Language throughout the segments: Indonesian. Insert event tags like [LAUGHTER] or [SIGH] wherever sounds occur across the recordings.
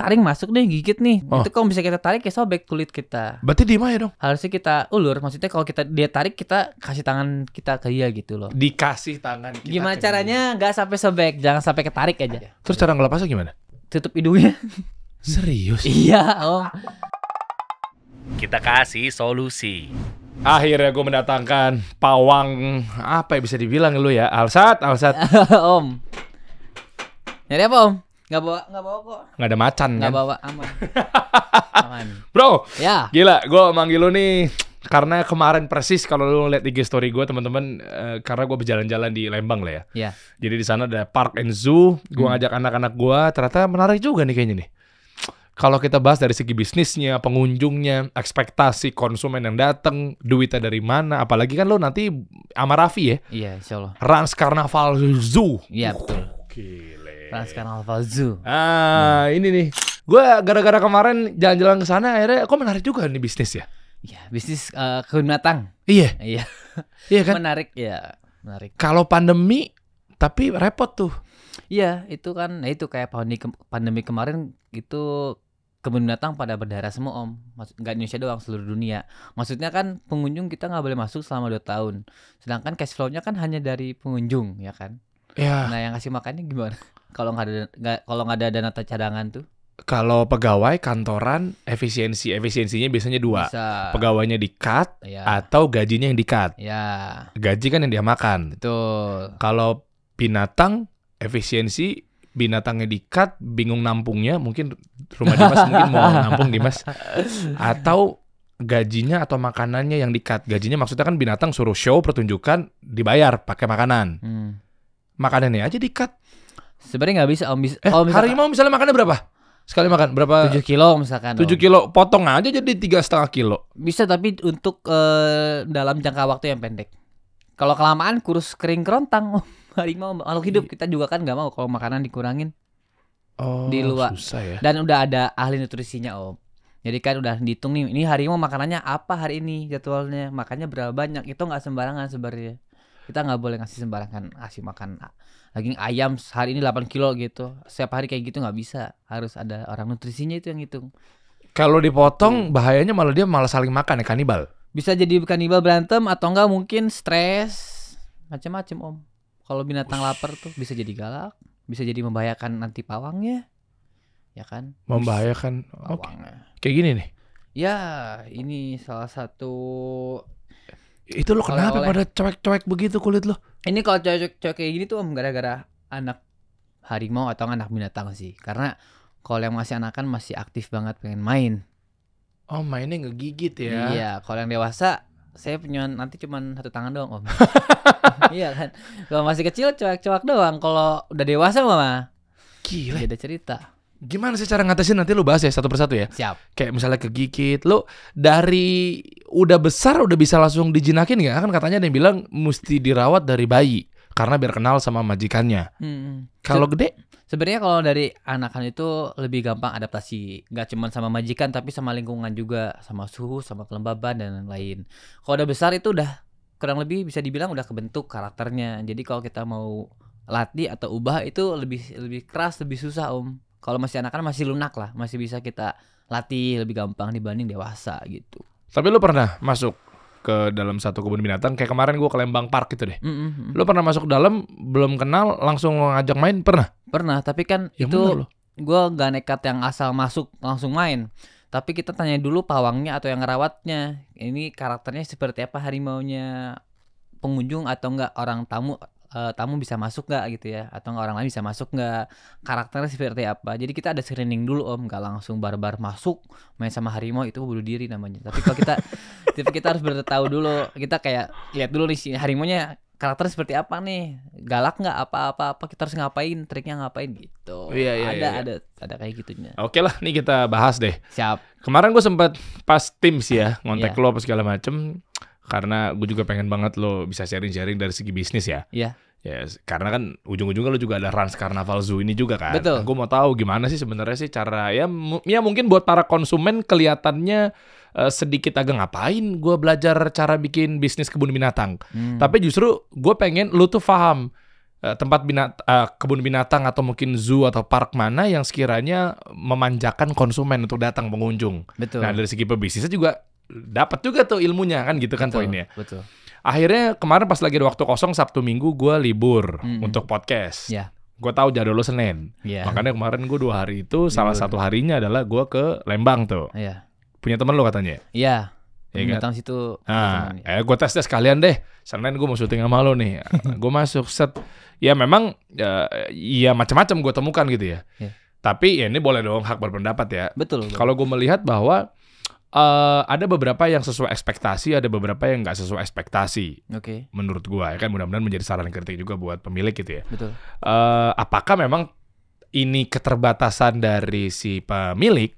taring masuk nih gigit nih oh. itu kalau bisa kita tarik ya sobek kulit kita berarti di mana ya dong harusnya kita ulur maksudnya kalau kita dia tarik kita kasih tangan kita ke dia gitu loh dikasih tangan kita gimana caranya nggak sampai sobek jangan sampai ketarik aja terus cara ngelepasnya gimana tutup hidungnya [LAUGHS] serius iya om oh. kita kasih solusi Akhirnya gue mendatangkan pawang apa ya bisa dibilang lu ya Alsat, Alsat. [LAUGHS] om. Nyari apa om? Nggak bawa, nggak bawa kok. Nggak ada macan nggak kan? bawa, aman. [LAUGHS] aman. Bro, ya. gila, gue manggil lu nih karena kemarin persis kalau lu lihat IG story gue teman-teman uh, karena gue berjalan-jalan di Lembang lah ya. Yeah. Jadi di sana ada park and zoo. Gue hmm. ngajak anak-anak gue. Ternyata menarik juga nih kayaknya nih. Kalau kita bahas dari segi bisnisnya, pengunjungnya, ekspektasi konsumen yang datang, duitnya dari mana, apalagi kan lo nanti sama Raffi ya? Iya, yeah, insya Allah. Rans Carnaval Zoo. Iya, yeah, betul. Okay. Laskar Zoo. Ah, hmm. ini nih. Gue gara-gara kemarin jalan-jalan ke sana akhirnya kok menarik juga nih bisnis ya. Iya, bisnis uh, kebun binatang. Iya. Iya. [LAUGHS] iya kan? Menarik ya, menarik. Kalau pandemi tapi repot tuh. Iya, itu kan nah itu kayak pandemi ke pandemi kemarin itu kebun binatang pada berdarah semua om Maksud, nggak Indonesia doang seluruh dunia maksudnya kan pengunjung kita nggak boleh masuk selama 2 tahun sedangkan cash flow-nya kan hanya dari pengunjung ya kan ya. nah yang kasih makannya gimana kalau nggak ada kalau nggak ada dana cadangan tuh? Kalau pegawai kantoran efisiensi efisiensinya biasanya dua. Bisa. Pegawainya di cut ya. atau gajinya yang di cut. Ya. Gaji kan yang dia makan. Itu. Kalau binatang efisiensi binatangnya di dikat bingung nampungnya mungkin rumah Dimas [LAUGHS] mungkin mau nampung Dimas atau gajinya atau makanannya yang di dikat gajinya maksudnya kan binatang suruh show pertunjukan dibayar pakai makanan hmm. makanannya aja di dikat Sebenarnya nggak bisa om bisa. Eh, om harimau misalnya makannya berapa? Sekali makan berapa? 7 kilo misalkan. 7 om. kilo potong aja jadi tiga setengah kilo. Bisa tapi untuk uh, dalam jangka waktu yang pendek. Kalau kelamaan kurus kering kerontang om. [LAUGHS] harimau makhluk hidup iya. kita juga kan nggak mau kalau makanan dikurangin. Oh, di luar. Susah ya. Dan udah ada ahli nutrisinya om. Jadi kan udah dihitung nih, ini harimau makanannya apa hari ini jadwalnya, makannya berapa banyak, itu nggak sembarangan sebenarnya. Kita nggak boleh ngasih sembarangan, ngasih makan daging ayam hari ini 8 kilo gitu setiap hari kayak gitu nggak bisa harus ada orang nutrisinya itu yang hitung kalau dipotong hmm. bahayanya malah dia malah saling makan ya kanibal bisa jadi kanibal berantem atau enggak mungkin stres macam-macam om kalau binatang Ush. lapar tuh bisa jadi galak bisa jadi membahayakan nanti pawangnya ya kan membahayakan pawangnya okay. kayak gini nih ya ini salah satu itu lo kenapa oleh pada cowek-cowek begitu kulit lo? Ini kalau cowok-cowok kayak gini tuh om um, gara-gara anak harimau atau anak binatang sih. Karena kalau yang masih anakan masih aktif banget pengen main. Oh mainnya ngegigit ya? Iya, kalau yang dewasa saya punya nanti cuma satu tangan doang om. [LAUGHS] iya kan? Kalau masih kecil cuak-cuak doang. Kalau udah dewasa mama, gila. Beda cerita gimana sih cara ngatasin nanti lu bahas ya satu persatu ya. Siap. Kayak misalnya kegigit, lu dari udah besar udah bisa langsung dijinakin gak Kan katanya ada yang bilang mesti dirawat dari bayi karena biar kenal sama majikannya. Hmm. Kalau gede? Sebenarnya kalau dari anakan itu lebih gampang adaptasi, nggak cuma sama majikan tapi sama lingkungan juga, sama suhu, sama kelembaban dan lain-lain. Kalau udah besar itu udah kurang lebih bisa dibilang udah kebentuk karakternya. Jadi kalau kita mau latih atau ubah itu lebih lebih keras, lebih susah om kalau masih anak kan masih lunak lah, masih bisa kita latih lebih gampang dibanding dewasa gitu. Tapi lu pernah masuk ke dalam satu kebun binatang kayak kemarin gue ke Lembang Park gitu deh. Mm -hmm. Lu pernah masuk dalam belum kenal langsung ngajak main pernah? Pernah, tapi kan ya itu gue gak nekat yang asal masuk langsung main. Tapi kita tanya dulu pawangnya atau yang ngerawatnya. Ini karakternya seperti apa harimaunya pengunjung atau enggak orang tamu uh, tamu bisa masuk nggak gitu ya atau orang lain bisa masuk nggak karakternya seperti apa jadi kita ada screening dulu om nggak langsung barbar masuk main sama harimau itu bunuh diri namanya tapi kalau kita [LAUGHS] tapi kita harus bertahu dulu kita kayak lihat dulu nih harimau nya karakter seperti apa nih galak nggak apa-apa apa kita harus ngapain triknya ngapain gitu iya, iya, ada iya, iya. ada ada kayak gitunya oke lah nih kita bahas deh siap kemarin gue sempat pas tim sih ya iya. ngontek yeah. lo apa segala macem karena gue juga pengen banget lo bisa sharing-sharing dari segi bisnis ya. Iya. Yeah. Ya, yes, karena kan ujung-ujungnya lo juga ada Rans Carnaval Zoo ini juga kan. Betul. Nah, gue mau tahu gimana sih sebenarnya sih cara ya ya mungkin buat para konsumen kelihatannya uh, sedikit agak ngapain gue belajar cara bikin bisnis kebun binatang. Hmm. Tapi justru gue pengen lo tuh paham eh, tempat binat uh, eh, kebun binatang atau mungkin zoo atau park mana yang sekiranya memanjakan konsumen untuk datang pengunjung. Betul. Nah, dari segi pebisnisnya juga dapat juga tuh ilmunya kan gitu kan betul, poinnya. Betul. Akhirnya kemarin pas lagi ada waktu kosong Sabtu Minggu gue libur mm untuk podcast. Yeah. Gue tahu jadwal lo Senin. Yeah. Makanya kemarin gue dua hari itu libur. salah satu harinya adalah gue ke Lembang tuh. Yeah. Punya teman lo katanya. Ya. Iya. Yeah. Ya kan? Datang situ. Nah, eh gue tes tes kalian deh. Senin gue mau syuting sama lo nih. [LAUGHS] gue masuk set. Ya memang ya, ya macam-macam gue temukan gitu ya. Yeah. Tapi ya ini boleh dong hak berpendapat ya. Betul. Kalau gue melihat bahwa uh, ada beberapa yang sesuai ekspektasi, ada beberapa yang nggak sesuai ekspektasi. Oke. Okay. Menurut gua ya kan mudah-mudahan menjadi saran kritik juga buat pemilik gitu ya. Betul. Uh, apakah memang ini keterbatasan dari si pemilik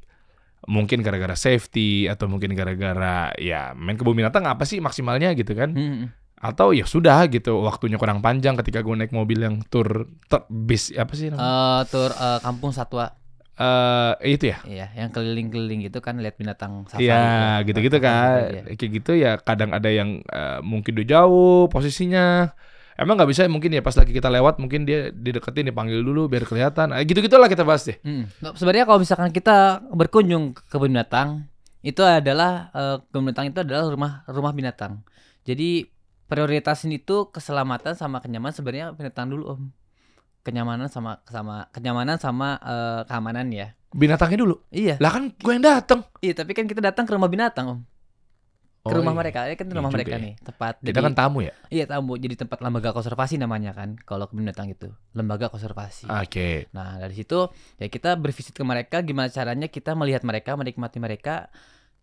mungkin gara-gara safety atau mungkin gara-gara ya main kebun binatang apa sih maksimalnya gitu kan? Hmm. hmm. Atau ya sudah gitu waktunya kurang panjang ketika gua naik mobil yang tur, tur bis apa sih namanya? Uh, tur uh, kampung satwa uh, itu ya iya yang keliling-keliling gitu kan lihat binatang safari iya ya, gitu-gitu kan ya. kayak gitu ya kadang ada yang uh, mungkin udah jauh posisinya emang nggak bisa ya, mungkin ya pas lagi kita lewat mungkin dia dideketin dipanggil dulu biar kelihatan eh, gitu gitulah kita bahas deh hmm. Nah, sebenarnya kalau misalkan kita berkunjung ke binatang itu adalah uh, binatang itu adalah rumah rumah binatang jadi prioritasin itu keselamatan sama kenyamanan sebenarnya binatang dulu om kenyamanan sama sama kenyamanan sama uh, keamanan ya. Binatangnya dulu. Iya. Lah kan gue yang datang. Iya, tapi kan kita datang ke rumah binatang, Om. Ke oh, rumah iya. mereka, ya kan iya rumah iya mereka ya. nih, tepat. Kita jadi, kan tamu ya? Iya, tamu. Jadi tempat lembaga konservasi namanya kan, kalau ke binatang itu. Lembaga konservasi. Oke. Okay. Nah, dari situ ya kita bervisit ke mereka gimana caranya kita melihat mereka, menikmati mereka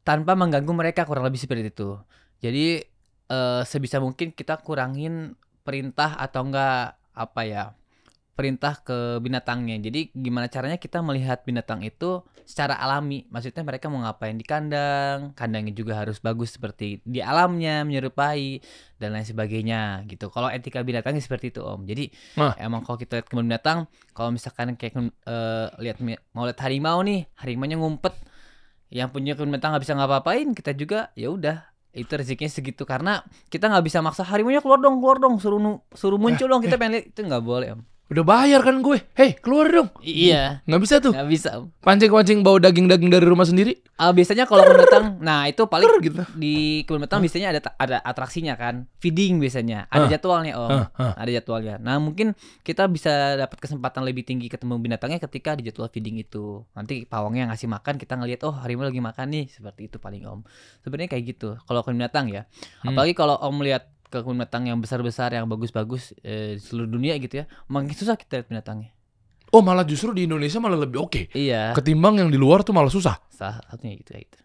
tanpa mengganggu mereka kurang lebih seperti itu. Jadi uh, sebisa mungkin kita kurangin perintah atau enggak apa ya perintah ke binatangnya. Jadi gimana caranya kita melihat binatang itu secara alami. Maksudnya mereka mau ngapain di kandang, kandangnya juga harus bagus seperti di alamnya menyerupai dan lain sebagainya gitu. Kalau etika binatangnya seperti itu Om. Jadi nah. emang kalau kita lihat kebun binatang, kalau misalkan kayak uh, lihat mau lihat harimau nih, harimaunya ngumpet yang punya kebun binatang nggak bisa ngapa-ngapain, kita juga ya udah itu rezekinya segitu karena kita nggak bisa maksa harimaunya keluar dong keluar dong suruh suruh nah, muncul dong kita eh. pengen lihat itu nggak boleh om Udah bayar kan gue. Hei, keluar dong. Iya. Gak bisa tuh. Gak bisa. Pancing-pancing bau daging-daging dari rumah sendiri. Uh, biasanya kalau kebun betang, nah itu paling Krrr, gitu. di kebun betang uh. biasanya ada ada atraksinya kan. Feeding biasanya. Ada uh. jadwalnya, Om. uh. Uh. Ada jadwalnya. Nah, mungkin kita bisa dapat kesempatan lebih tinggi ketemu binatangnya ketika di jadwal feeding itu. Nanti pawangnya ngasih makan, kita ngeliat oh harimau lagi makan nih, seperti itu paling Om. Sebenarnya kayak gitu kalau kebun binatang ya. Hmm. Apalagi kalau Om lihat kebun binatang yang besar-besar yang bagus-bagus eh, di seluruh dunia gitu ya makin susah kita lihat binatangnya oh malah justru di Indonesia malah lebih oke okay. iya ketimbang yang di luar tuh malah susah salah satunya gitu ya gitu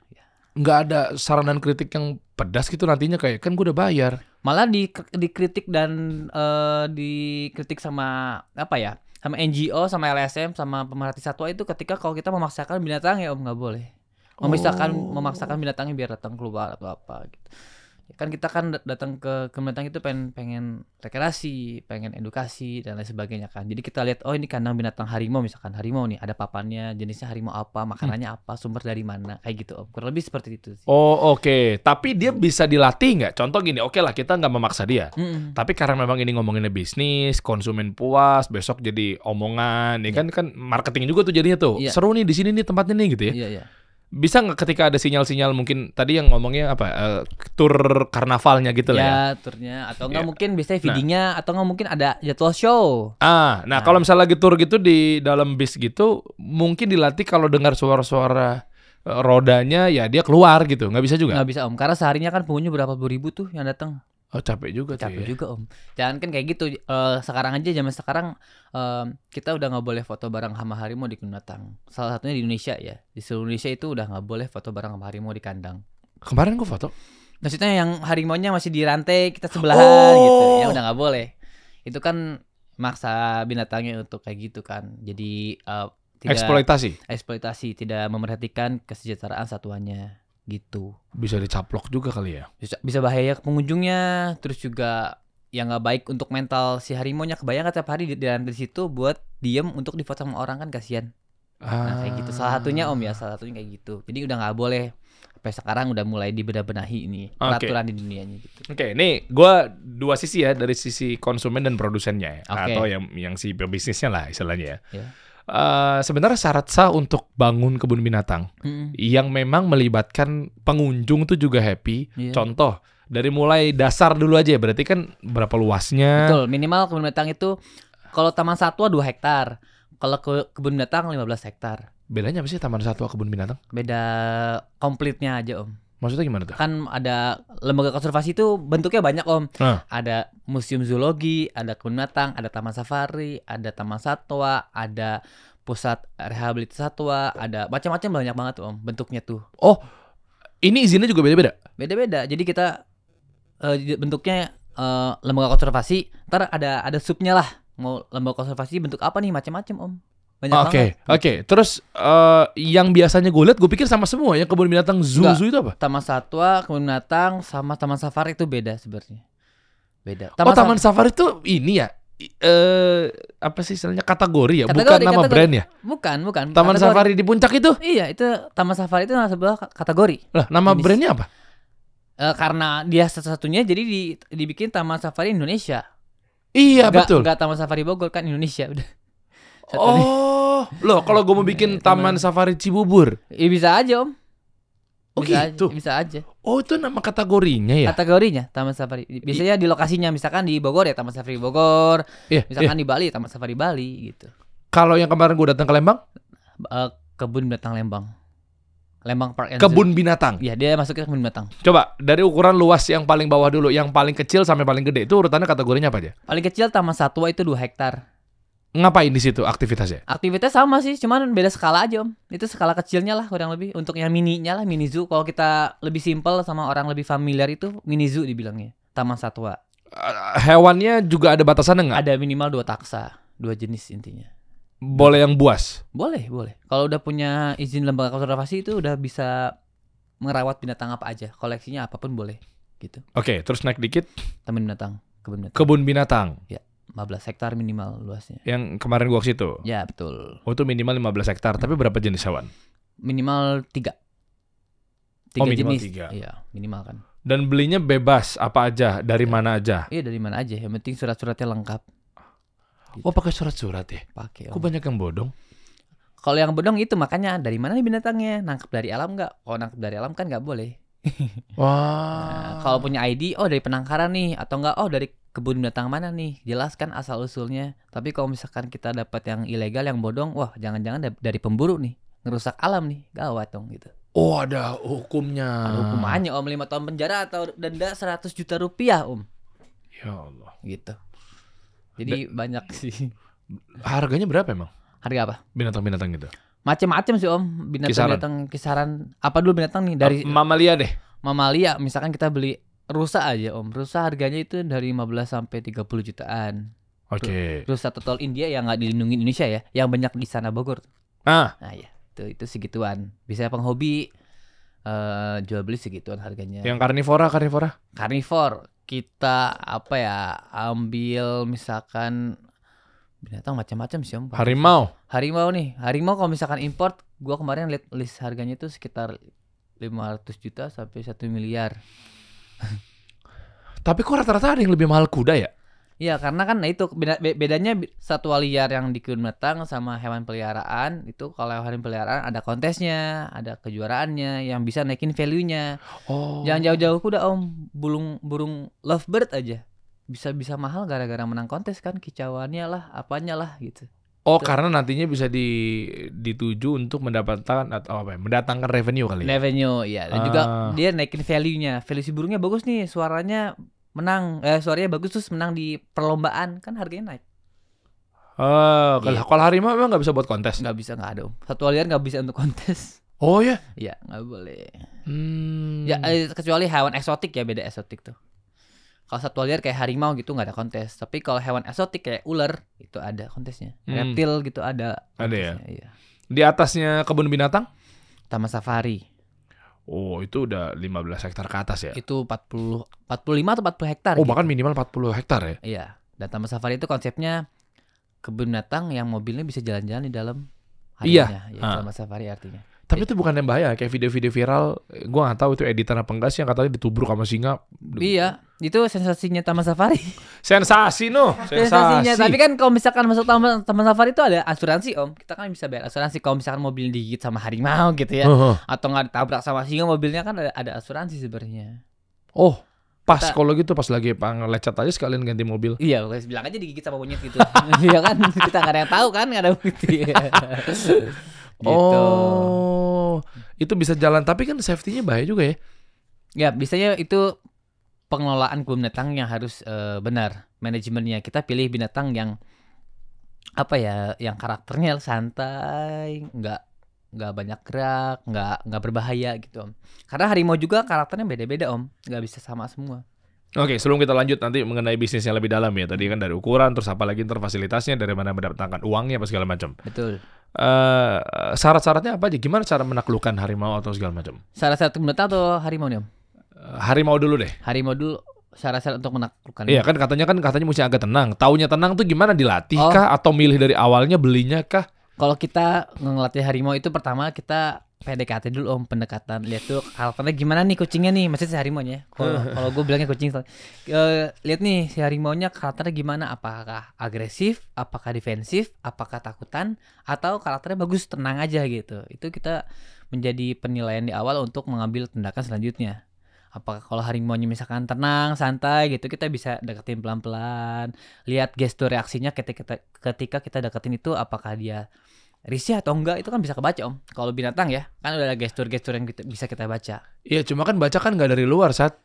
nggak ada saran dan kritik yang pedas gitu nantinya kayak kan gue udah bayar malah di dikritik dan uh, dikritik sama apa ya sama NGO sama LSM sama pemerhati satwa itu ketika kalau kita memaksakan binatang ya om nggak boleh memisahkan oh. memaksakan binatangnya biar datang keluar atau apa gitu kan kita kan datang ke kementerian itu pengen pengen rekreasi, pengen edukasi dan lain sebagainya kan. Jadi kita lihat oh ini kandang binatang harimau misalkan harimau nih ada papannya, jenisnya harimau apa, hmm. makanannya apa, sumber dari mana, kayak gitu om. Kurang lebih seperti itu. Sih. Oh oke, okay. tapi dia bisa dilatih nggak? Contoh gini, oke okay lah kita nggak memaksa dia, hmm. tapi karena memang ini ngomonginnya bisnis, konsumen puas, besok jadi omongan, ya ini iya. yeah. kan kan marketing juga tuh jadinya tuh. Yeah. Seru nih di sini nih tempatnya nih gitu ya. yeah, Yeah bisa nggak ketika ada sinyal-sinyal mungkin tadi yang ngomongnya apa uh, eh, tur karnavalnya gitu ya, lah ya iya, turnya atau nggak ya. mungkin biasanya feedingnya nah. atau nggak mungkin ada jadwal show ah nah, nah. kalau misalnya lagi tur gitu di dalam bis gitu mungkin dilatih kalau dengar suara-suara eh, rodanya ya dia keluar gitu nggak bisa juga nggak bisa om karena seharinya kan pengunjung berapa puluh ribu tuh yang datang Oh capek juga capek tuh ya. juga om. Jangan kan kayak gitu. Uh, sekarang aja zaman sekarang uh, kita udah nggak boleh foto bareng sama harimau di kandang Salah satunya di Indonesia ya. Di seluruh Indonesia itu udah nggak boleh foto bareng sama harimau di kandang. Kemarin gua foto. Maksudnya yang harimonya masih di rantai kita sebelahan gitu. oh. gitu. Ya udah nggak boleh. Itu kan maksa binatangnya untuk kayak gitu kan. Jadi uh, tidak eksploitasi. Eksploitasi tidak memperhatikan kesejahteraan satuannya gitu. Bisa dicaplok juga kali ya? Bisa, bisa bahaya ke pengunjungnya, terus juga yang nggak baik untuk mental si nya kebayang tiap hari di dalam di situ buat diem untuk difoto sama orang kan kasihan. Ah. Nah, kayak gitu. Salah ah. satunya Om ya, salah satunya kayak gitu. Jadi udah nggak boleh sampai sekarang udah mulai dibedah-benahi ini peraturan okay. di dunianya gitu. Oke, okay, ini gua dua sisi ya dari sisi konsumen dan produsennya ya, okay. atau yang yang si bisnisnya lah istilahnya ya. Yeah uh, sebenarnya syarat sah untuk bangun kebun binatang hmm. yang memang melibatkan pengunjung tuh juga happy. Yeah. Contoh dari mulai dasar dulu aja ya, berarti kan berapa luasnya? Betul, minimal kebun binatang itu kalau taman satwa dua hektar, kalau ke kebun binatang 15 hektar. Bedanya apa sih taman satwa kebun binatang? Beda komplitnya aja, Om. Maksudnya gimana tuh? Kan ada lembaga konservasi itu bentuknya banyak om. Hmm. Ada museum zoologi, ada kebun binatang, ada taman safari, ada taman satwa, ada pusat rehabilitasi satwa, ada macam-macam banyak banget om bentuknya tuh. Oh, ini izinnya juga beda-beda? Beda-beda. Jadi kita uh, bentuknya uh, lembaga konservasi. Ntar ada ada subnya lah. Mau lembaga konservasi bentuk apa nih macam-macam om? Banyak Oke, okay, oke. Terus uh, yang biasanya gue lihat, gue pikir sama semua. Yang kebun binatang zoo, zoo itu apa? Taman satwa, kebun binatang, sama taman safari itu beda sebenarnya. Beda. Taman oh, taman safari itu ini ya? eh uh, apa sih istilahnya kategori ya, kategori, bukan nama kategori. brand ya? Bukan, bukan. Taman kategori. safari di puncak itu? Iya, itu taman safari itu nama kategori. Lah, nama jenis. brandnya apa? Uh, karena dia satu-satunya jadi di, dibikin taman safari Indonesia. Iya, gak, betul. Gak taman safari Bogor kan Indonesia udah. Satu oh, nih. loh kalau gue mau bikin iya, iya, taman iya. safari Cibubur, ya bisa aja om. Oke, oh itu bisa aja. Oh itu nama kategorinya ya? Kategorinya Taman Safari. Biasanya I... di lokasinya, misalkan di Bogor ya Taman Safari Bogor. Yeah, misalkan yeah. di Bali Taman Safari Bali gitu. Kalau yang kemarin gue datang ke Lembang? Uh, kebun binatang Lembang. Lembang Park and Kebun Zoo. binatang. Iya dia masuknya kebun binatang. Coba dari ukuran luas yang paling bawah dulu, yang paling kecil sampai paling gede itu urutannya kategorinya apa aja? Paling kecil Taman Satwa itu dua hektar ngapain di situ aktivitasnya? Aktivitas sama sih, cuman beda skala aja om. Itu skala kecilnya lah kurang lebih. Untuk yang mininya lah mini zoo. Kalau kita lebih simple sama orang lebih familiar itu mini zoo dibilangnya, taman satwa. Eh, hewannya juga ada batasan nggak? Ada minimal dua taksa, dua jenis intinya. Boleh yang buas? Boleh, boleh. Kalau udah punya izin lembaga konservasi itu udah bisa merawat binatang apa aja, koleksinya apapun boleh gitu. Oke, okay, terus naik dikit. Taman binatang, kebun binatang. Kebun binatang. Ya. 15 hektar minimal luasnya. Yang kemarin gua ke situ. Ya, betul. Oh, itu minimal 15 hektar, tapi berapa jenis hewan? Minimal 3. 3 oh, minimal jenis. 3. Iya, minimal kan. Dan belinya bebas apa aja, dari ya. mana aja? Iya, dari mana aja. Yang penting surat-suratnya lengkap. Gitu. Oh, pakai surat-surat ya? Pakai. Kok banyak yang bodong? Kalau yang bodong itu makanya dari mana nih binatangnya? Nangkap dari alam nggak? Kalau nangkap dari alam kan nggak boleh. [LAUGHS] Wah. Nah, kalau punya ID, oh dari penangkaran nih, atau enggak, oh dari kebun binatang mana nih, jelaskan asal usulnya. Tapi kalau misalkan kita dapat yang ilegal, yang bodong, wah jangan-jangan dari pemburu nih, ngerusak alam nih, gawat dong gitu. Oh ada hukumnya. Ada hukumannya om, lima tahun penjara atau denda 100 juta rupiah om. Ya Allah. Gitu. Jadi da banyak sih. Harganya berapa emang? Harga apa? Binatang-binatang gitu macam-macam sih om binatang kisaran. kisaran apa dulu binatang nih dari mamalia deh mamalia misalkan kita beli rusa aja om rusa harganya itu dari 15 sampai 30 jutaan oke okay. rusa total India yang nggak dilindungi Indonesia ya yang banyak di sana Bogor ah nah ya itu itu segituan bisa penghobi uh, jual beli segituan harganya yang karnivora karnivora karnivor kita apa ya ambil misalkan binatang macam-macam sih om. Harimau. Harimau nih. Harimau kalau misalkan import, gua kemarin lihat list harganya itu sekitar 500 juta sampai satu miliar. [LAUGHS] Tapi kok rata-rata ada yang lebih mahal kuda ya? Iya, karena kan nah itu bedanya satwa liar yang dikebun binatang sama hewan peliharaan itu kalau hewan peliharaan ada kontesnya, ada kejuaraannya yang bisa naikin value-nya. Oh. Jangan jauh-jauh kuda om, burung burung lovebird aja bisa-bisa mahal gara-gara menang kontes kan kicauannya lah apanya lah gitu Oh Tuh. karena nantinya bisa di, dituju untuk mendapatkan atau oh, apa ya, mendatangkan revenue kali ya? Revenue, ya. Dan ah. juga dia naikin value-nya. Value si burungnya bagus nih, suaranya menang, eh, suaranya bagus terus menang di perlombaan, kan harganya naik. Oh, kalau, yeah. kalau harimau emang nggak bisa buat kontes? Nggak bisa, nggak ada. Satu liar nggak bisa untuk kontes. Oh ya? Yeah? Iya, nggak boleh. Hmm. Ya, eh, kecuali hewan eksotik ya, beda eksotik tuh kalau satwa liar kayak harimau gitu nggak ada kontes tapi kalau hewan eksotik kayak ular itu ada kontesnya hmm. reptil gitu ada kontesnya. ada ya iya. di atasnya kebun binatang taman safari Oh, itu udah 15 hektar ke atas ya? Itu 40 45 atau 40 hektar. Oh, gitu. bahkan minimal 40 hektar ya? Iya. Dan taman safari itu konsepnya kebun binatang yang mobilnya bisa jalan-jalan di dalam iya. harinya, iya. ya, taman safari artinya. Tapi itu bukan yang bahaya kayak video-video viral, gua nggak tahu itu editan apa enggak sih yang katanya ditubruk sama singa. Iya, itu sensasinya Taman Safari. [LAUGHS] Sensasi no, sensasi. Sensasinya, tapi kan kalau misalkan masuk Taman, taman Safari itu ada asuransi, Om. Kita kan bisa bayar asuransi kalau misalkan mobil digigit sama harimau gitu ya. Uh -huh. Atau nggak ditabrak sama singa mobilnya kan ada, ada asuransi sebenarnya. Oh, pas kalau gitu pas lagi lecet aja sekalian ganti mobil iya bilang aja digigit sama monyet gitu [LAUGHS] iya kan kita nggak ada yang tahu kan nggak ada bukti [LAUGHS] Gitu. Oh, itu bisa jalan tapi kan safety-nya bahaya juga ya. Ya, biasanya itu pengelolaan kebun binatang yang harus uh, benar manajemennya. Kita pilih binatang yang apa ya, yang karakternya santai, nggak nggak banyak gerak, nggak nggak berbahaya gitu om. Karena harimau juga karakternya beda-beda om, nggak bisa sama semua. Oke, sebelum kita lanjut nanti mengenai bisnisnya lebih dalam ya. Tadi kan dari ukuran, terus apalagi lagi fasilitasnya, dari mana mendapatkan uangnya, apa segala macam. Betul uh, syarat-syaratnya apa aja? Gimana cara menaklukkan harimau atau segala macam? Syarat-syarat binatang atau harimau nih om? Uh, eh, harimau dulu deh. Harimau dulu syarat-syarat untuk menaklukkan. Iya kan katanya kan katanya mesti agak tenang. Taunya tenang tuh gimana dilatih oh. kah oh. atau milih dari awalnya belinya kah? Kalau kita ngelatih harimau itu pertama kita PDKT dulu om pendekatan lihat tuh karakternya gimana nih kucingnya nih maksudnya si harimau eh. kalau kalau gue bilangnya kucing uh, lihat nih si nya karakternya gimana apakah agresif apakah defensif apakah takutan atau karakternya bagus tenang aja gitu itu kita menjadi penilaian di awal untuk mengambil tindakan selanjutnya apakah kalau nya misalkan tenang santai gitu kita bisa deketin pelan pelan lihat gestur reaksinya ketika kita, ketika kita deketin itu apakah dia risih atau enggak itu kan bisa kebaca om kalau binatang ya kan udah ada gestur-gestur yang kita, bisa kita baca iya cuma kan baca kan nggak dari luar saat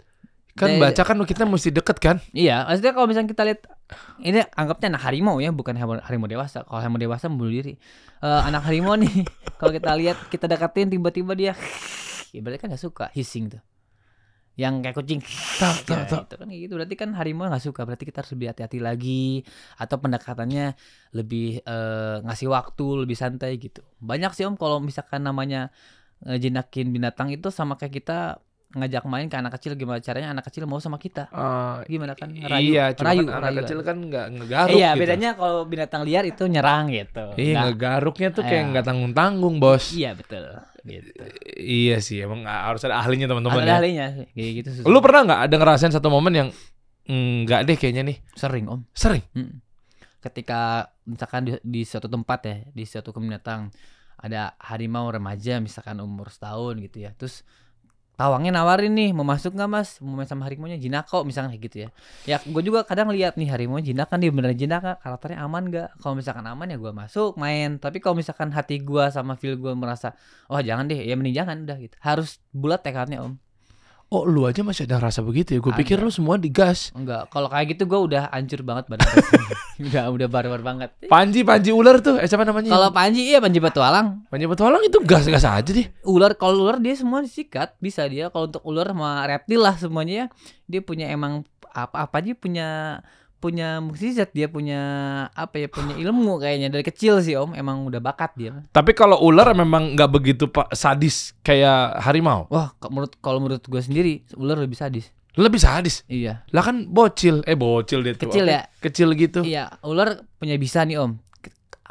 kan De, baca kan kita mesti deket kan iya maksudnya kalau misalnya kita lihat ini anggapnya anak harimau ya bukan harimau dewasa kalau harimau dewasa bunuh diri uh, anak harimau nih [LAUGHS] kalau kita lihat kita deketin tiba-tiba dia [LAUGHS] ya berarti kan gak suka hissing tuh yang kayak kucing tak, tak, ya, Gitu kan gitu berarti kan harimau nggak suka berarti kita harus lebih hati-hati lagi atau pendekatannya lebih uh, ngasih waktu lebih santai gitu banyak sih om kalau misalkan namanya eh, jinakin binatang itu sama kayak kita ngajak main ke anak kecil gimana caranya anak kecil mau sama kita uh, gimana kan ngerayu iya, rayu, kan anak rayu, kecil kan, kan nggak ngegaruk iya gitu. bedanya kalau binatang liar itu nyerang gitu iya nah, ngegaruknya tuh kayak iya. nggak tanggung tanggung bos iya betul Gitu. Iya sih, emang harus ada ahlinya teman-teman ya. Ada ahlinya sih. Kayak gitu Lu pernah nggak ada ngerasain satu momen yang mm, deh kayaknya nih? Sering, Om. Sering. Hmm. Ketika misalkan di, di suatu tempat ya, di suatu binatang ada harimau remaja misalkan umur setahun gitu ya. Terus Tawangnya nawarin nih, mau masuk nggak mas? Mau main sama harimau harimaunya Jinako misalnya gitu ya. Ya gue juga kadang lihat nih harimau jinak kan? dia beneran jinaka, karakternya aman nggak? Kalau misalkan aman ya gue masuk main. Tapi kalau misalkan hati gue sama feel gue merasa, oh jangan deh, ya mending jangan udah gitu. Harus bulat tekadnya om oh lu aja masih ada rasa begitu ya gue pikir lu semua digas enggak kalau kayak gitu gue udah hancur banget badan [LAUGHS] udah udah barbar banget Panji Panji ular tuh eh siapa namanya kalau Panji iya Panji Petualang Panji Petualang itu gas-gas aja deh ular kalau ular dia semua disikat bisa dia kalau untuk ular sama reptil lah semuanya ya. dia punya emang apa apa aja punya punya mukjizat dia punya apa ya punya ilmu kayaknya dari kecil sih om emang udah bakat dia tapi kalau ular memang nggak begitu pak sadis kayak harimau wah menurut kalau menurut gue sendiri ular lebih sadis lebih sadis iya lah kan bocil eh bocil dia tuh kecil ya kecil gitu iya ular punya bisa nih om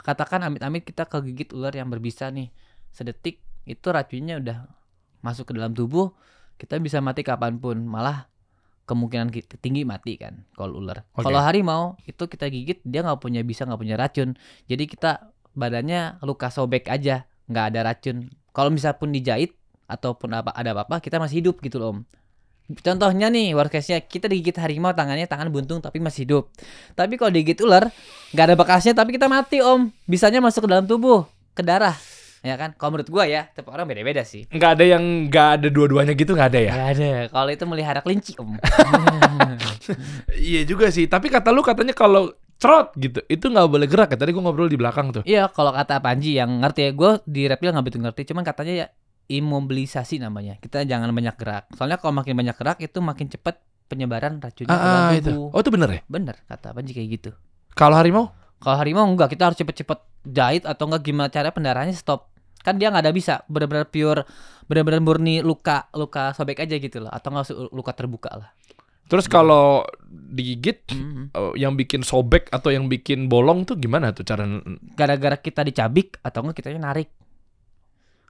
katakan amit-amit kita kegigit ular yang berbisa nih sedetik itu racunnya udah masuk ke dalam tubuh kita bisa mati kapanpun malah kemungkinan tinggi mati kan kalau ular. Okay. Kalau harimau itu kita gigit dia nggak punya bisa nggak punya racun. Jadi kita badannya luka sobek aja nggak ada racun. Kalau misal pun dijahit ataupun apa ada apa-apa kita masih hidup gitu loh om. Contohnya nih workcase-nya kita digigit harimau tangannya tangan buntung tapi masih hidup. Tapi kalau digigit ular nggak ada bekasnya tapi kita mati om. Bisanya masuk ke dalam tubuh ke darah ya kan kalau menurut gua ya tiap orang beda-beda sih nggak ada yang nggak ada dua-duanya gitu nggak ada ya nggak ada kalau itu melihara kelinci om [LAUGHS] iya juga sih tapi kata lu katanya kalau trot gitu itu nggak boleh gerak ya tadi gue ngobrol di belakang tuh iya kalau kata Panji yang ngerti ya gue di reptil nggak begitu ngerti cuman katanya ya imobilisasi namanya kita jangan banyak gerak soalnya kalau makin banyak gerak itu makin cepat penyebaran racunnya ah, ke ah, tubuh itu. oh itu bener ya bener kata Panji kayak gitu kalau harimau kalau harimau enggak, kita harus cepet-cepet jahit atau enggak gimana cara pendarahannya stop. Kan dia nggak ada bisa, benar-benar pure, benar-benar murni luka luka sobek aja gitu loh, atau enggak luka terbuka lah. Terus kalau digigit hmm yang bikin sobek atau yang bikin bolong tuh gimana tuh cara gara-gara kita dicabik atau enggak kita narik.